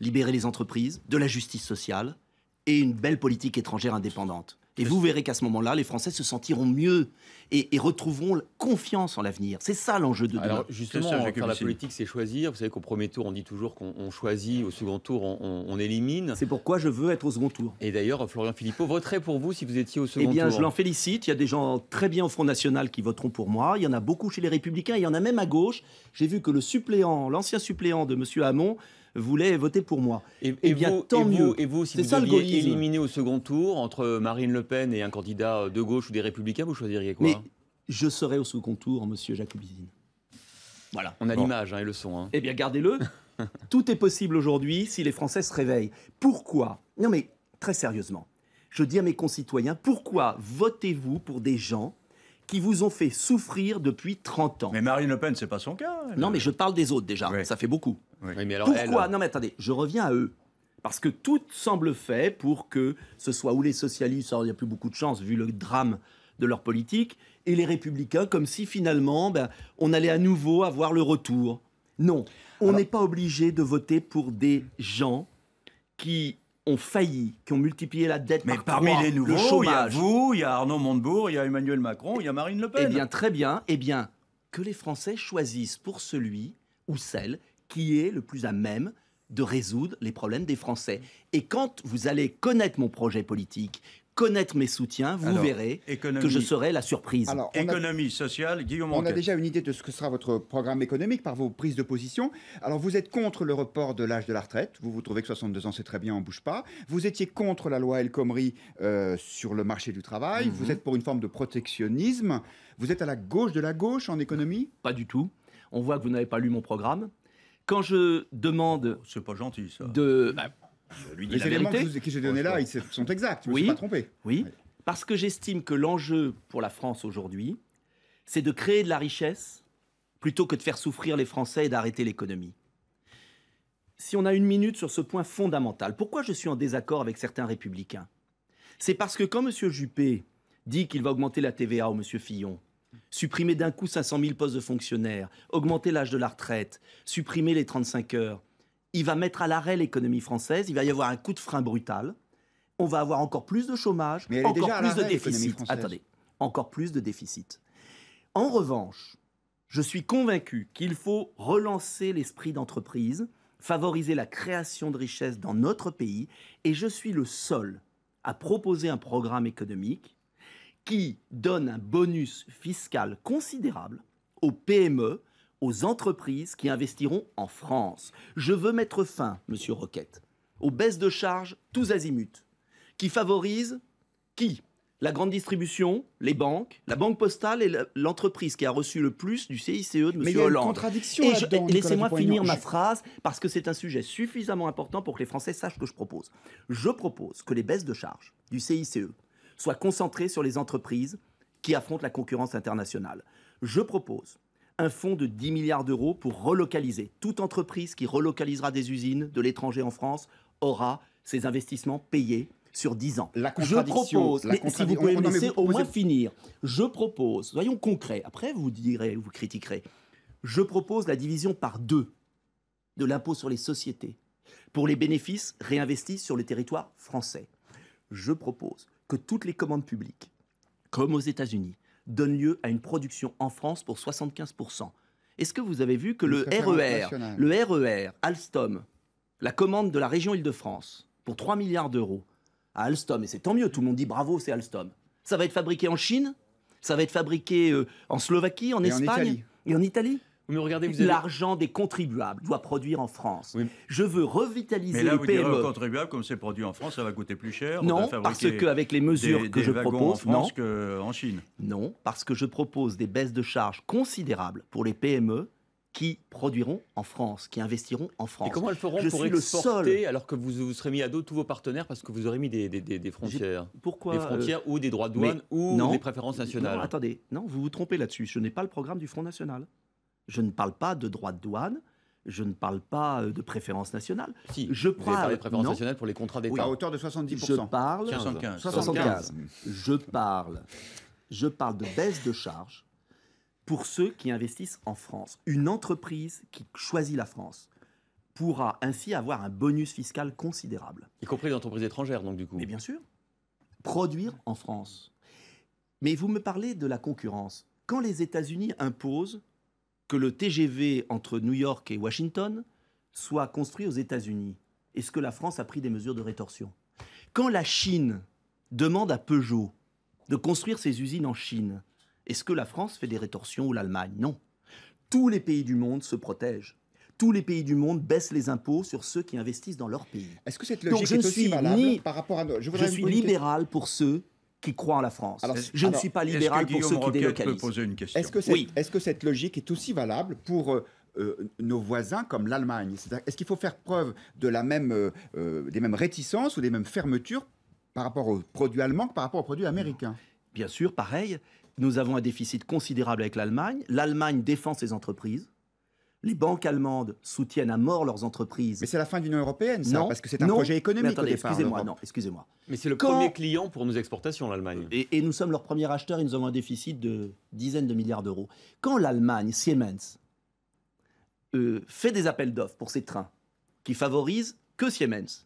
C: libérer les entreprises, de la justice sociale et une belle politique étrangère indépendante. Et vous verrez qu'à ce moment-là, les Français se sentiront mieux et, retrouveront confiance en l'avenir. C'est ça l'enjeu de demain. Alors justement, la politique,
D: c'est choisir. Vous savez qu'au premier tour, on dit toujours qu'on choisit, au second tour, on, élimine. C'est pourquoi je veux être au second tour. Et d'ailleurs, Florian Philippot voterait pour vous si vous étiez au second tour. Eh bien, je l'en
C: félicite. Il y a des gens très bien au Front National qui voteront pour moi. Il y en a beaucoup chez les Républicains. Il y en a même à gauche. J'ai vu que le suppléant, l'ancien suppléant de M. Hamon, Voulez voter pour moi. Et, eh bien, vous, tant mieux. et vous, si vous êtes éliminé éliminer
D: au second tour entre Marine Le Pen et un candidat de gauche ou des Républicains, vous choisiriez quoi hein
C: je serai au second tour, Monsieur
D: Jacobizine. Voilà. On a l'image hein, et le son. Hein. Eh bien, gardez-le.
C: Tout est possible aujourd'hui si les Français se réveillent. Pourquoi Non, mais très sérieusement, je dis à mes concitoyens, pourquoi votez-vous pour des gens qui vous ont fait souffrir depuis 30 ans Mais Marine Le Pen, c'est pas son cas. Non, mais je parle des autres déjà. Ça fait beaucoup mais Pourquoi euh, Non mais attendez, je reviens à eux. Parce que tout semble fait pour que ce soit où les socialistes, alors il n'y a plus beaucoup de chance vu le drame de leur politique, et les républicains, comme si finalement ben, on allait à nouveau avoir le retour. Non, on n'est pas obligé de voter pour des gens qui ont failli, qui ont multiplié la dette Mais parmi les nouveaux, il y a
B: vous, il y a Arnaud Montebourg, il y a Emmanuel Macron, il y a Marine
C: Le Pen. Eh bien, très bien. Eh bien, que les Français choisissent pour celui ou celle qui est le plus à même de résoudre les problèmes des Français. Mmh. Et quand vous allez connaître mon projet politique, connaître
A: mes soutiens,
C: vous verrez que je serai la
B: surprise. économie sociale, Guillaume On a déjà une
A: idée de ce que sera votre programme économique par vos prises de position. Alors vous êtes contre le report de l'âge de la retraite, vous vous trouvez que 62 ans c'est très bien, on bouge pas. Vous étiez contre la loi El Khomri euh, sur le marché du travail, mmh. vous êtes pour une forme de protectionnisme. Vous êtes à la gauche de la gauche en économie Pas du tout. On voit que vous n'avez pas lu mon programme. Quand je demande. Oh, c'est pas
C: gentil, ça. De, bah,
B: lui Les éléments que j'ai donnés là, ils
C: sont exacts. Je ne oui, me suis pas trompé. Oui, parce que j'estime que l'enjeu pour la France aujourd'hui, c'est de créer de la richesse plutôt que de faire souffrir les Français et d'arrêter l'économie. Si on a une minute sur ce point fondamental, pourquoi je suis en désaccord avec certains républicains C'est parce que quand M. Juppé dit qu'il va augmenter la TVA au M. Fillon, supprimer d'un coup 500 000 postes de fonctionnaires, augmenter l'âge de la retraite, supprimer les 35 heures, il va mettre à l'arrêt l'économie française, il va y avoir un coup de frein brutal, on va avoir encore plus de chômage, Mais encore plus de déficit. Attendez, encore plus de déficit. En revanche, je suis convaincu qu'il faut relancer l'esprit d'entreprise, favoriser la création de richesses dans notre pays, et je suis le seul à proposer un programme économique qui donne un bonus fiscal considérable aux PME, aux entreprises qui investiront en France. Je veux mettre fin, monsieur Roquette, aux baisses de charges tous azimuts, qui favorisent qui La grande distribution, les banques, la banque postale et l'entreprise qui a reçu le plus du CICE de monsieur Mais il y a Une contradiction Laissez-moi finir ma phrase parce que c'est un sujet suffisamment important pour que les Français sachent que je propose. Je propose que les baisses de charges du CICE soit concentré sur les entreprises qui affrontent la concurrence internationale. Je propose un fonds de 10 milliards d'euros pour relocaliser. Toute entreprise qui relocalisera des usines de l'étranger en France aura ses investissements payés sur 10 ans. La je propose, si vous pouvez me laisser au moins finir, je propose, soyons concrets, après vous direz, vous critiquerez, je propose la division par deux de l'impôt sur les sociétés pour les bénéfices réinvestis sur le territoire français. Je propose que toutes les commandes publiques, comme aux États-Unis, donnent lieu à une production en France pour 75%. Est-ce que vous avez vu que le, RER, e le RER, e Alstom, la commande de la région Île-de-France pour 3 milliards d'euros à Alstom, et c'est tant mieux, tout le monde dit bravo, c'est Alstom. Ça va être fabriqué en Chine, ça va être fabriqué euh, en Slovaquie, en Espagne et en Italie regardez, L'argent des contribuables doit produire en France. Je veux
B: revitaliser mais là, vous PME. Oh, contribuables, comme c'est produit en France, ça va coûter plus cher. Non, parce qu'avec les mesures
C: que je propose, en en Chine. Non, parce que je propose des baisses de charges considérables pour les PME qui produiront en France, qui investiront en France. Et comment elles feront pour exporter
D: alors que vous vous serez mis à dos tous vos partenaires parce que vous aurez mis des, frontières Pourquoi Des euh, frontières ou des droits de douane ou des préférences nationales. attendez,
C: non, vous vous trompez là-dessus. Je n'ai pas le programme du Front National. Je ne parle pas de droits de douane, je ne parle pas euh, de préférence nationale. Si, je parle de préférence nationale pour les contrats d'État. Oui, à hauteur de 70%. Je parle, 75. 75. Je, parle, je parle de baisse de charges pour ceux qui investissent en France. Une entreprise qui choisit la France pourra ainsi avoir un bonus fiscal considérable. Y compris les entreprises étrangères, donc du coup. Mais bien sûr. Produire en France. Mais vous me parlez de la concurrence. Quand les États-Unis imposent que le TGV entre New York et Washington soit construit aux États-Unis Est-ce que la France a pris des mesures de rétorsion Quand la Chine demande à Peugeot de construire ses usines en Chine, est-ce que la France fait des rétorsions ou l'Allemagne Non. Tous les pays du monde se protègent tous les pays du monde baissent les impôts sur ceux qui investissent dans leur pays. Est-ce
A: que cette logique est aussi valable par rapport à Je, je suis libéral pour ceux qui croient en la France. je ne suis
C: pas libéral pour ceux qui délocalisent. Est-ce
A: que, cette logique est aussi valable pour euh, euh, nos voisins comme l'Allemagne Est-ce qu'il faut faire preuve de la même, euh, des mêmes réticences ou des mêmes fermetures par rapport aux produits allemands que par rapport aux produits américains Bien sûr, pareil. Nous avons un déficit considérable avec l'Allemagne. L'Allemagne
C: défend ses entreprises. Les banques allemandes soutiennent à mort leurs entreprises. Mais c'est la fin de l'Union européenne, ça, parce que c'est un projet économique. excusez-moi, non,
D: excusez-moi. Mais c'est le premier client pour nos exportations,
C: l'Allemagne. Et, et, nous sommes leur premier acheteur et nous avons un déficit de dizaines de milliards d'euros. Quand l'Allemagne, Siemens, euh, fait des appels d'offres pour ses trains qui favorisent que Siemens,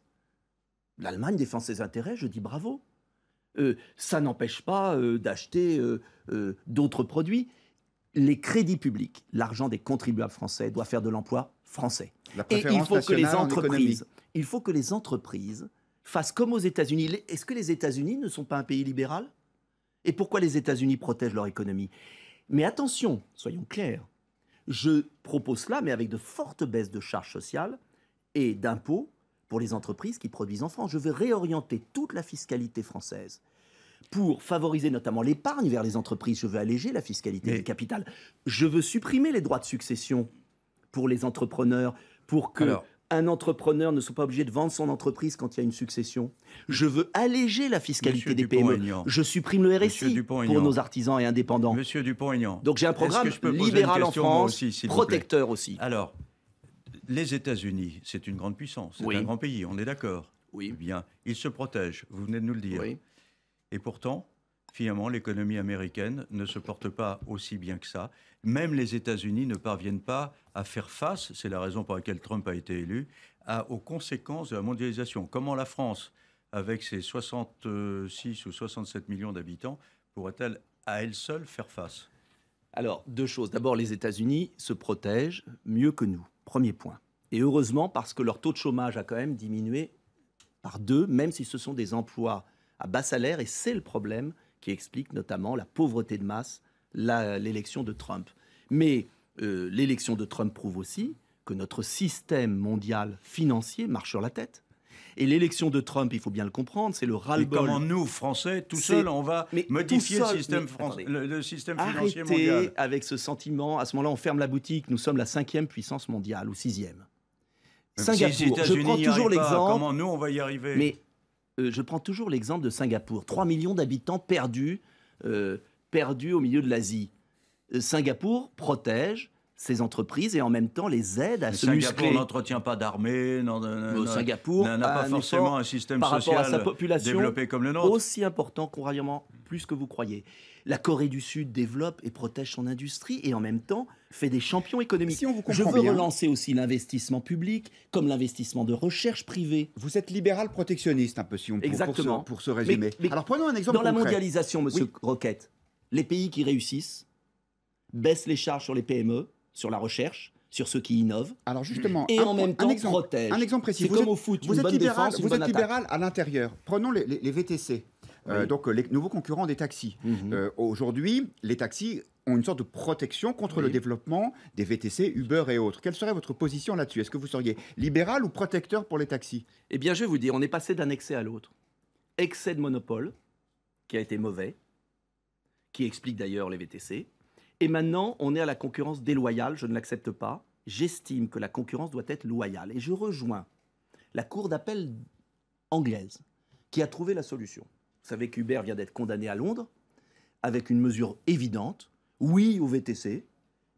C: l'Allemagne défend ses intérêts, je dis bravo. Euh, ça n'empêche pas euh, d'acheter d'autres produits les crédits publics, l'argent des contribuables français doit faire de l'emploi français. il faut que les entreprises, il faut que les entreprises fassent comme aux États-Unis. Est-ce que les États-Unis ne sont pas un pays libéral Et pourquoi les États-Unis protègent leur économie Mais attention, soyons clairs. Je propose cela, mais avec de fortes baisses de charges sociales et d'impôts pour les entreprises qui produisent en France. Je veux réorienter toute la fiscalité française pour favoriser notamment l'épargne vers les entreprises. Je veux alléger la fiscalité du capital. Je veux supprimer les droits de succession pour les entrepreneurs, pour que... un entrepreneur ne soit pas obligé de vendre son entreprise quand il y a une succession. Je veux alléger la fiscalité des PME. Je supprime le RSI pour nos artisans et indépendants. Monsieur Dupont-Aignan. Donc j'ai un programme libéral en France, aussi, protecteur
B: aussi. Alors, les États-Unis, c'est une grande puissance, c'est un grand pays, on est d'accord. Oui. Eh bien, ils se protègent, vous venez de nous le dire. Oui. Et pourtant, finalement, l'économie américaine ne se porte pas aussi bien que ça. Même les États-Unis ne parviennent pas à faire face, c'est la raison pour laquelle Trump a été élu, aux conséquences de la mondialisation. Comment la France, avec ses 66 ou 67 millions d'habitants, pourrait-elle à elle seule faire face Alors, deux choses. D'abord, les
C: États-Unis se protègent mieux que nous. Premier point. Et heureusement, parce que leur taux de chômage a quand même diminué par deux, même si ce sont des emplois à bas salaire, et c'est le problème qui explique notamment la pauvreté de masse, l'élection de Trump. Mais euh, l'élection de Trump prouve aussi que notre système mondial financier marche sur la tête. Et l'élection de Trump, il faut bien le comprendre, c'est le ras le Comment nous, Français, tout seuls, on va modifier le système, français,
B: le, système financier mondial
C: avec ce sentiment, à ce moment-là, on ferme la boutique, nous sommes la cinquième puissance mondiale, ou sixième. Cinquième. les états je prends toujours l'exemple. Comment
B: nous, on va y arriver
C: euh, je prends toujours l'exemple de Singapour. 3 millions d'habitants perdus, euh, perdus au milieu de l'Asie. Euh, Singapour protège ces entreprises et en même temps les aide à se Singapour
B: n'entretient pas d'armée, Singapour n'a pas forcément un système par social développé comme le nôtre. Aussi important qu'on
C: plus que vous croyez. La Corée du Sud développe et protège son industrie et en même temps fait des champions économiques. Si on vous Je veux relancer aussi l'investissement public comme l'investissement de recherche
A: privée. Vous êtes libéral protectionniste un peu si on Exactement. Pour, se, pour se résumer. Alors prenons un exemple Dans la mondialisation, monsieur Roquette, les pays qui réussissent baissent les charges sur les PME, sur la recherche, sur ceux qui innovent. Alors justement, et en même temps exemple, protège. Un exemple précis. vous êtes libéral, à l'intérieur. Prenons les, VTC, euh, donc euh, les nouveaux concurrents des taxis. Mhm. Euh, aujourd'hui, les taxis ont une sorte de protection contre le développement des VTC, Uber et autres. Quelle serait votre position là-dessus Est-ce que vous seriez libéral ou protecteur pour les taxis Eh bien, je vais vous dire, on est passé d'un excès à l'autre. Excès de monopole, qui a
C: été mauvais, qui explique d'ailleurs les VTC et maintenant, on est à la concurrence déloyale, je ne l'accepte pas. J'estime que la concurrence doit être loyale. Et je rejoins la Cour d'appel anglaise, qui a trouvé la solution. Vous savez qu'Uber vient d'être condamné à Londres, avec une mesure évidente, oui au VTC,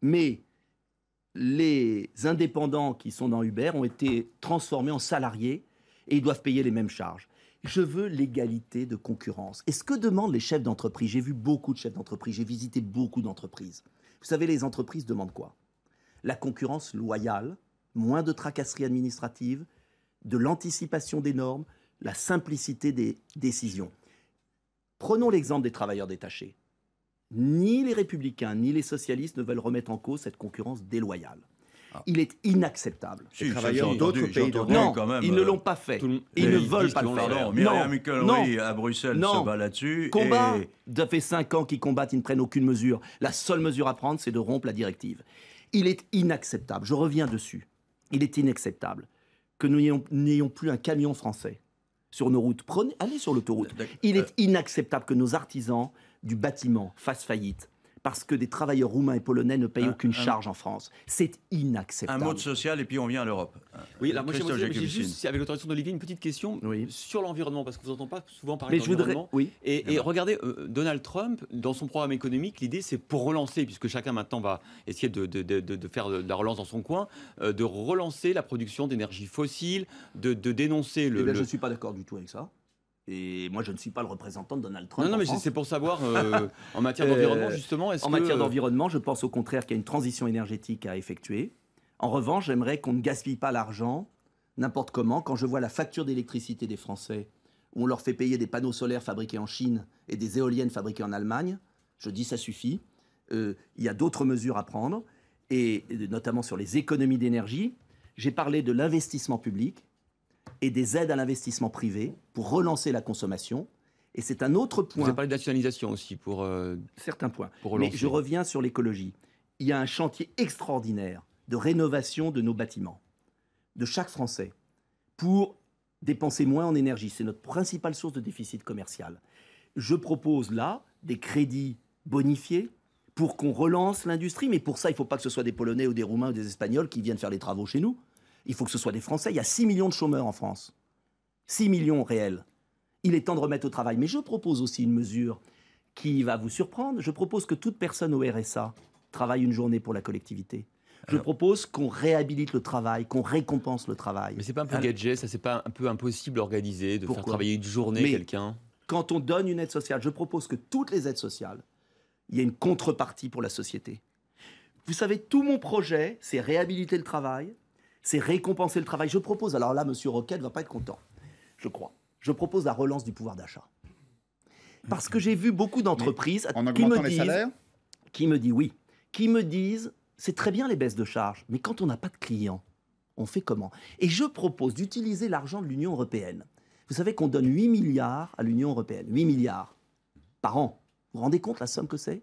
C: mais les indépendants qui sont dans Uber ont été transformés en salariés et ils doivent payer les mêmes charges. Je veux l'égalité de concurrence. Et ce que demandent les chefs d'entreprise, j'ai vu beaucoup de chefs d'entreprise, j'ai visité beaucoup d'entreprises. Vous savez, les entreprises demandent quoi La concurrence loyale, moins de tracasseries administratives, de l'anticipation des normes, la simplicité des décisions. Prenons l'exemple des travailleurs détachés. Ni les républicains ni les socialistes ne veulent remettre en cause cette concurrence déloyale. Il est inacceptable. les travailleurs d'autres pays d'Europe. quand même, ils ne euh, l'ont pas fait. ils ne veulent pas le faire. non. Myriam non, à Bruxelles non. se bat là-dessus. Ça fait cinq ans qu'ils combattent, ils ne prennent aucune mesure. La seule mesure à prendre, c'est de rompre la directive. Il est inacceptable. Je reviens dessus. Il est inacceptable que nous n'ayons plus un camion français sur nos routes. allez sur l'autoroute. Il est euh. inacceptable que nos artisans du bâtiment fassent faillite parce que des travailleurs roumains et polonais ne payent aucune charge en France. C'est inacceptable. Un mode
D: social et puis on vient à l'Europe. Oui, alors euh, moi j'ai juste, avec l'autorisation d'Olivier, une petite question sur l'environnement, parce que vous n'entendez pas souvent parler d'environnement. Voudrais... Oui. Et, et regardez, euh, Donald Trump, dans son programme économique, l'idée c'est pour relancer, puisque chacun maintenant va essayer de, faire de la relance dans son coin, euh, de relancer la production d'énergie fossile, de, dénoncer le... Eh le... Je ne suis pas d'accord du tout avec ça. Et moi, je ne suis pas le représentant de Donald Trump. Non, non, mais c'est pour savoir, euh, en matière d'environnement, euh, justement, est-ce En matière
C: d'environnement, je pense au contraire qu'il y a une transition énergétique à effectuer. En revanche, j'aimerais qu'on ne gaspille pas l'argent n'importe comment. Quand je vois la facture d'électricité des Français, où on leur fait payer des panneaux solaires fabriqués en Chine et des éoliennes fabriquées en Allemagne, je dis ça suffit. Euh, il y a d'autres mesures à prendre, et notamment sur les économies d'énergie. J'ai parlé de l'investissement public et des aides à l'investissement privé pour relancer la consommation. Et c'est un autre point. Vous avez parlé
D: de nationalisation aussi pour. Euh, Certains points. Mais je reviens sur l'écologie.
C: Il y a un chantier extraordinaire de rénovation de nos bâtiments, de chaque Français, pour dépenser moins en énergie. C'est notre principale source de déficit commercial. Je propose là des crédits bonifiés pour qu'on relance l'industrie. Mais pour ça, il ne faut pas que ce soit des Polonais ou des Roumains ou des Espagnols qui viennent faire les travaux chez nous. Il faut que ce soit des Français. Il y a 6 millions de chômeurs en France. 6 millions réels. Il est temps de remettre au travail. Mais je propose aussi une mesure qui va vous surprendre. Je propose que toute personne au RSA travaille une journée pour la collectivité. Je propose qu'on réhabilite le travail, qu'on récompense le travail. Mais c'est pas un peu gadget,
D: ça c'est pas un peu impossible d'organiser, de faire travailler une journée quelqu'un
C: Quand on donne une aide sociale, je propose que toutes les aides sociales, il y ait une contrepartie pour la société. Vous savez, tout mon projet, c'est réhabiliter le travail, c'est récompenser le travail. Je propose, alors là, M. Roquette ne va pas être content, je crois. Je propose la relance du pouvoir d'achat. Parce que j'ai vu beaucoup d'entreprises qui, me disent, les qui me disent oui, qui me disent c'est très bien les baisses de charges, mais quand on n'a pas de clients, on fait comment Et je propose d'utiliser l'argent de l'Union européenne. Vous savez qu'on donne 8 milliards à l'Union européenne, 8 milliards par an. Vous vous rendez compte la somme que c'est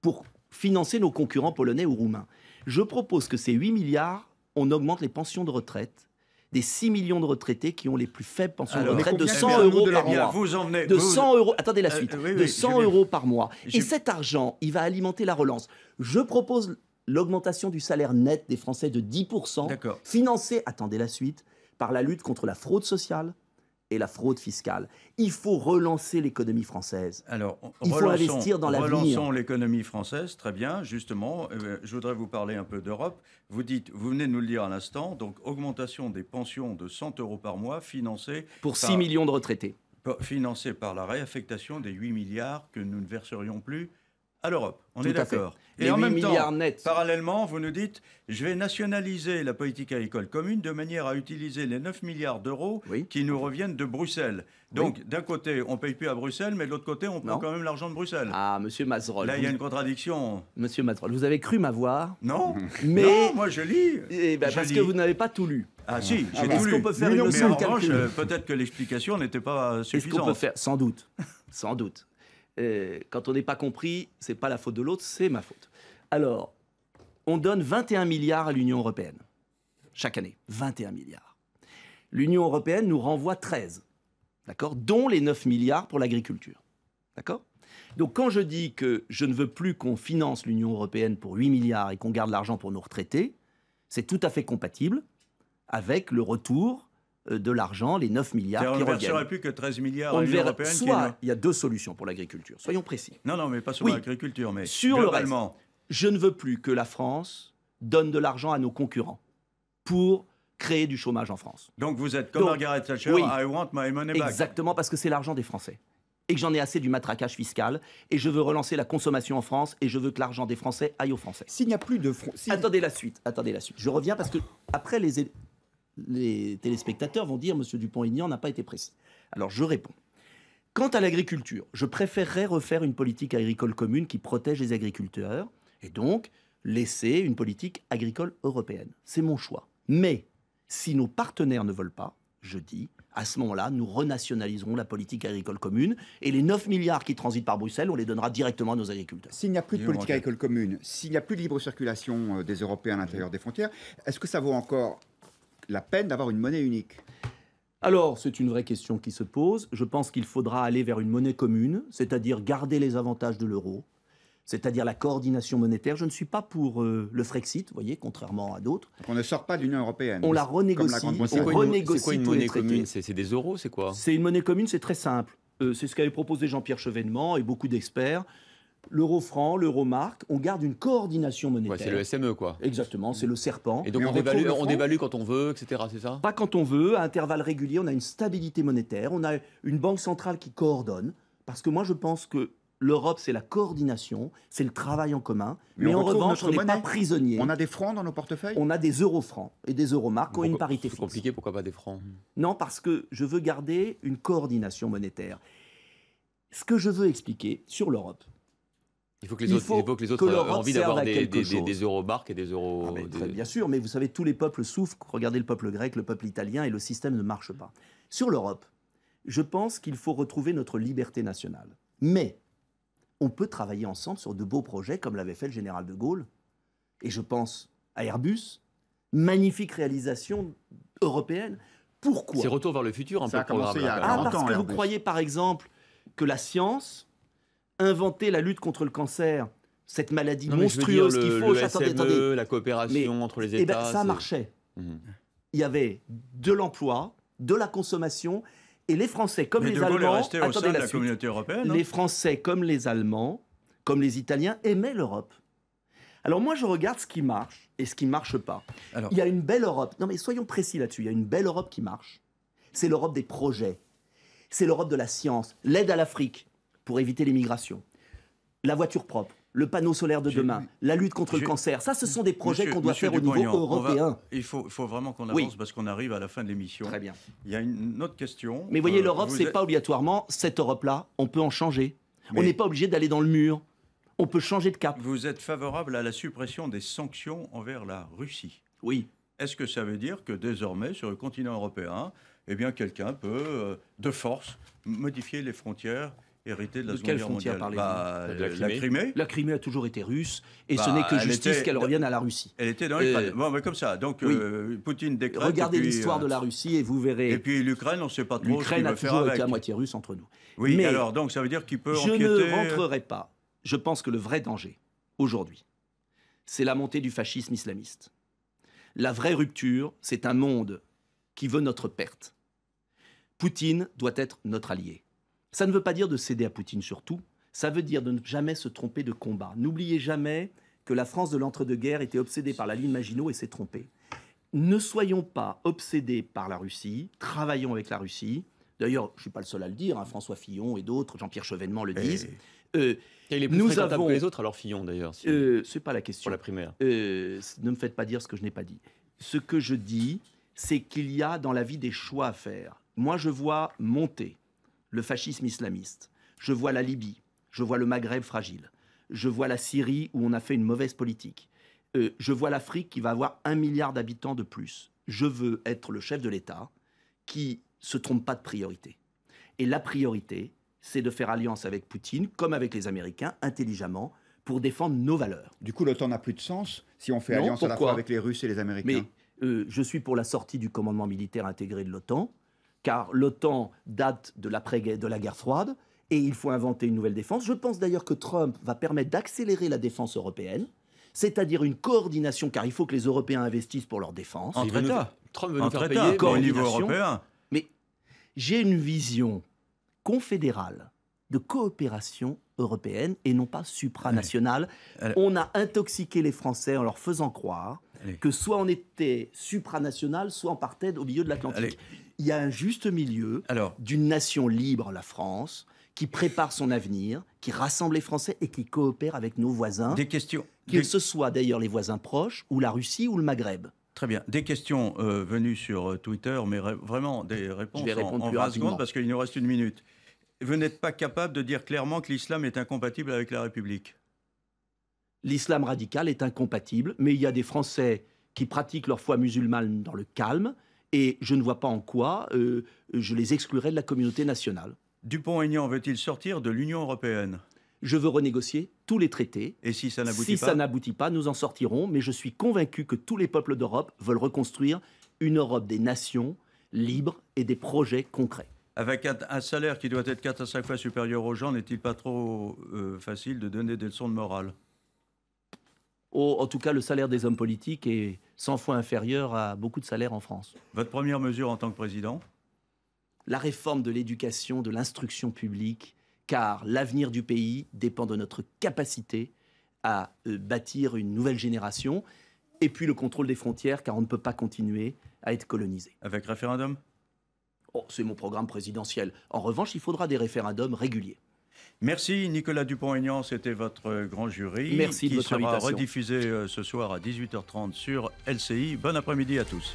C: Pour financer nos concurrents polonais ou roumains. Je propose que ces 8 milliards on augmente les pensions de retraite des 6 millions de retraités qui ont les plus faibles pensions de retraite de 100 eh euros par mois. Vous de 100 euros, attendez la euh, suite, de 100 euros par mois. Et cet argent, il va alimenter la relance. Je propose l'augmentation du salaire net des Français de 10%, financée, attendez la suite, par la lutte contre la fraude sociale, et la fraude fiscale. Il faut relancer l'économie française. Alors,
B: il faut investir dans l'avenir. Relançons l'économie française, très bien, justement. Euh, je voudrais vous parler un peu d'Europe. Vous dites, vous venez de nous le dire à l'instant, donc augmentation des pensions de 100 euros par mois, financée pour 6 millions de retraités, financée par la réaffectation des 8 milliards que nous ne verserions plus à l'Europe. On est d'accord. Et en même temps, parallèlement, vous nous dites, je vais nationaliser la politique agricole commune de manière à utiliser les 9 milliards d'euros qui nous reviennent de Bruxelles. Donc, d'un côté, on ne paye plus à Bruxelles, mais de l'autre côté, on prend quand même l'argent de Bruxelles. Ah, monsieur Mazerolle. Là, il y a une
C: contradiction. Monsieur Mazerolle, vous avez cru m'avoir. Non, mais... Non, moi je lis. et eh ben, parce que vous n'avez pas tout lu. Ah si, ah, j'ai tout lu. qu'on peut faire une mais euh, peut-être
B: que l'explication n'était pas suffisante. est faire Sans doute. Sans doute.
C: Euh, quand on n'est pas compris, c'est pas la faute de l'autre, c'est ma faute. Alors, on donne 21 milliards à l'Union européenne chaque année. 21 milliards. L'Union européenne nous renvoie 13, d'accord Dont les 9 milliards pour l'agriculture. D'accord Donc quand je dis que je ne veux plus qu'on finance l'Union européenne pour 8 milliards et qu'on garde l'argent pour nos retraités, c'est tout à fait compatible avec le retour euh, de l'argent, les 9 milliards qui On ne versera
B: plus que 13 milliards en à l'Union européenne. Soit,
C: il y a deux solutions pour l'agriculture, soyons précis. Non, non, mais pas sur l'agriculture, mais sur le reste. Je ne veux plus que la France donne de l'argent à nos concurrents pour créer du chômage en France.
B: Donc vous êtes comme Margaret Thatcher,
C: Exactement, parce que c'est l'argent des Français. Et que j'en ai assez du matraquage fiscal, et je veux relancer la consommation en France, et je veux que l'argent des Français aille aux Français. S'il n'y a plus de... Attendez la suite, attendez la suite. Je reviens parce que après les, les téléspectateurs vont dire Monsieur Dupont-Aignan n'a pas été précis. Alors je réponds. Quant à l'agriculture, je préférerais refaire une politique agricole commune qui protège les agriculteurs et donc laisser une politique agricole européenne. C'est mon choix. Mais si nos partenaires ne veulent pas, je dis, à ce moment-là, nous renationaliserons la politique agricole commune et les 9 milliards qui transitent par
A: Bruxelles, on les donnera directement à nos agriculteurs. S'il n'y a plus de politique agricole commune, s'il n'y a plus de libre circulation euh, des Européens à l'intérieur des frontières, est-ce que ça vaut encore la peine d'avoir une monnaie unique alors, c'est une vraie question qui se pose. Je pense qu'il faudra aller vers une monnaie commune, c'est-à-dire
C: garder les avantages de l'euro, c'est-à-dire la coordination monétaire. Je ne suis pas pour euh, le Frexit, vous voyez, contrairement à d'autres.
A: On ne sort pas de l'Union européenne.
C: On la renégocie. C'est quoi une monnaie commune
D: C'est des euros, c'est quoi C'est une
C: monnaie commune, c'est très simple. Euh, c'est ce qu'avait proposé Jean-Pierre Chevènement et beaucoup d'experts l'euro franc, l'euro marque, on garde une coordination monétaire. c'est le
D: SME, quoi. Exactement,
C: c'est le serpent. Et donc on, on, dévalue,
D: quand on veut, etc., c'est ça
C: Pas quand on veut, à intervalles réguliers, on a une stabilité monétaire, on a une banque centrale qui coordonne, parce que moi je pense que l'Europe, c'est la coordination, c'est le travail en commun. Mais, en revanche, on n'est pas prisonnier. On a des francs dans nos portefeuilles On a des euro-francs et des euro-marques qui ont une parité fixe. C'est compliqué, pourquoi pas des francs Non, parce que je veux garder une coordination monétaire. Ce que je veux expliquer sur l'Europe,
D: il faut que les autres, les aient envie d'avoir des, des, des, eurobarques et des euro... Ah, bien
C: sûr, mais vous savez, tous les peuples souffrent. Regardez le peuple grec, le peuple italien, et le système ne marche pas. Sur l'Europe, je pense qu'il faut retrouver notre liberté nationale. Mais on peut travailler ensemble sur de beaux projets, comme l'avait fait le général de Gaulle. Et je pense à Airbus, magnifique réalisation européenne. Pourquoi C'est retour vers
D: le futur, un Ça peu. A ah, parce que vous croyez,
C: par exemple, que la science Inventer la lutte contre le cancer, cette maladie monstrueuse qu'il faut. E, la
D: coopération entre les eh ben, États. Et ça marchait. Mmh.
C: Il y avait de l'emploi, de la consommation, et les Français, comme les Allemands, la, hein Les Français, comme les Allemands, comme les Italiens, aimaient l'Europe. Alors moi, je regarde ce qui marche et ce qui ne marche pas. Alors, il y a une belle Europe. Non, mais soyons précis là-dessus. Il y a une belle Europe qui marche. C'est l'Europe des projets. C'est l'Europe de la science, l'aide à l'Afrique pour éviter les migrations, la voiture propre, le panneau solaire de demain, la lutte contre le cancer. Ça, ce sont des projets qu'on doit faire au niveau européen.
B: il faut, faut vraiment qu'on avance parce qu'on arrive à la fin de l'émission. Très bien. Il y a une autre question. Mais voyez, euh, l'Europe, ce n'est pas
C: obligatoirement cette Europe-là. On peut en changer. On n'est pas obligé d'aller dans le mur.
B: On peut changer de cap. Vous êtes favorable à la suppression des sanctions envers la Russie Oui. Est-ce que ça veut dire que désormais, sur le continent européen, eh bien, quelqu'un peut, euh, de force, modifier les frontières hérité de la zone Seconde mondiale bah, euh, la, Crimée. la, Crimée. a toujours été russe, et ce bah, n'est que justice qu'elle revienne à la Russie. Elle était dans l'Ukraine. Bon, bah, comme ça. Donc, euh, Poutine décrète. Regardez l'histoire euh, de la Russie et vous verrez. Et puis l'Ukraine, on ne sait pas trop. L'Ukraine a toujours avec. été à moitié russe entre nous. Oui, alors donc ça veut dire qu'il peut. Je ne
C: rentrerai pas. Je pense que le vrai danger aujourd'hui, c'est la montée du fascisme islamiste. La vraie rupture, c'est un monde qui veut notre perte. Poutine doit être notre allié. Ça ne veut pas dire de céder à Poutine surtout. ça veut dire de ne jamais se tromper de combat. N'oubliez jamais que la France de l'entre-deux-guerres était obsédée par la ligne Maginot et s'est trompée. Ne soyons pas obsédés par la Russie, travaillons avec la Russie. D'ailleurs, je ne suis pas le seul à le dire, hein, François Fillon et d'autres, Jean-Pierre Chevènement le disent.
D: Euh, et... plus nous avons... que les autres, alors Fillon d'ailleurs. Euh, c'est pas la question. Pour la primaire. Euh,
C: ne me faites pas dire ce que je n'ai pas dit. Ce que je dis, c'est qu'il y a dans la vie des choix à faire. Moi, je vois monter le fascisme islamiste. Je vois la Libye, je vois le Maghreb fragile, je vois la Syrie où on a fait une mauvaise politique, euh, je vois l'Afrique qui va avoir un milliard d'habitants de plus. Je veux être le chef de l'État qui se trompe pas de priorité. Et la priorité, c'est de faire alliance avec Poutine, comme avec les Américains, intelligemment, pour défendre nos valeurs. Du coup, l'OTAN n'a plus de sens si on fait alliance avec les Russes et les Américains. Mais euh, je suis pour la sortie du commandement militaire intégré de l'OTAN car l'OTAN date de l'après-guerre, de la guerre froide, et il faut inventer une nouvelle défense. Je pense d'ailleurs que Trump va permettre d'accélérer la défense européenne, c'est-à-dire une coordination, car il faut que les Européens investissent pour leur défense. Entre États. Trump veut nous payer, mais au niveau européen. Mais j'ai une vision confédérale de coopération européenne et non pas supranationale. On a intoxiqué les Français en leur faisant croire que soit on était supranational, soit on partait au milieu de l'Atlantique il y a un juste milieu d'une nation libre, la France, qui prépare son avenir, qui rassemble les Français et qui coopère avec nos voisins. Des questions. Qu'ils se ce soient d'ailleurs les voisins proches,
B: ou la Russie, ou le Maghreb. Très bien. Des questions euh, venues sur euh, Twitter, mais vraiment des réponses en, en secondes parce qu'il nous reste une minute. Vous n'êtes pas capable de dire clairement que l'islam est incompatible avec la République
C: L'islam radical est incompatible, mais il y a des Français qui pratiquent leur foi musulmane dans le calme, et je ne vois pas en quoi euh,
B: je les exclurais de la communauté nationale. Dupont-Aignan veut-il sortir de l'Union européenne je veux renégocier tous les traités. Et si ça n'aboutit pas Si ça
C: n'aboutit pas, nous en sortirons, mais je suis convaincu que tous les peuples d'Europe veulent reconstruire une Europe des nations libres et des projets concrets.
B: Avec un, salaire qui doit être 4 à 5 fois supérieur aux gens, n'est-il pas trop euh, facile de donner des leçons de morale oh, En tout cas, le salaire des hommes politiques est, 100 fois inférieur à beaucoup de salaires en France. Votre première mesure en tant que président
C: La réforme de l'éducation, de l'instruction publique, car l'avenir du pays dépend de notre capacité à euh, bâtir une nouvelle génération, et puis le contrôle des frontières, car on ne peut pas continuer à être colonisé. Avec référendum oh, C'est mon programme présidentiel. En revanche, il faudra des référendums réguliers.
B: Merci Nicolas Dupont-Aignan, c'était votre euh, grand jury. qui sera rediffusé euh, ce soir à 18h30 sur LCI. Bon après-midi à tous.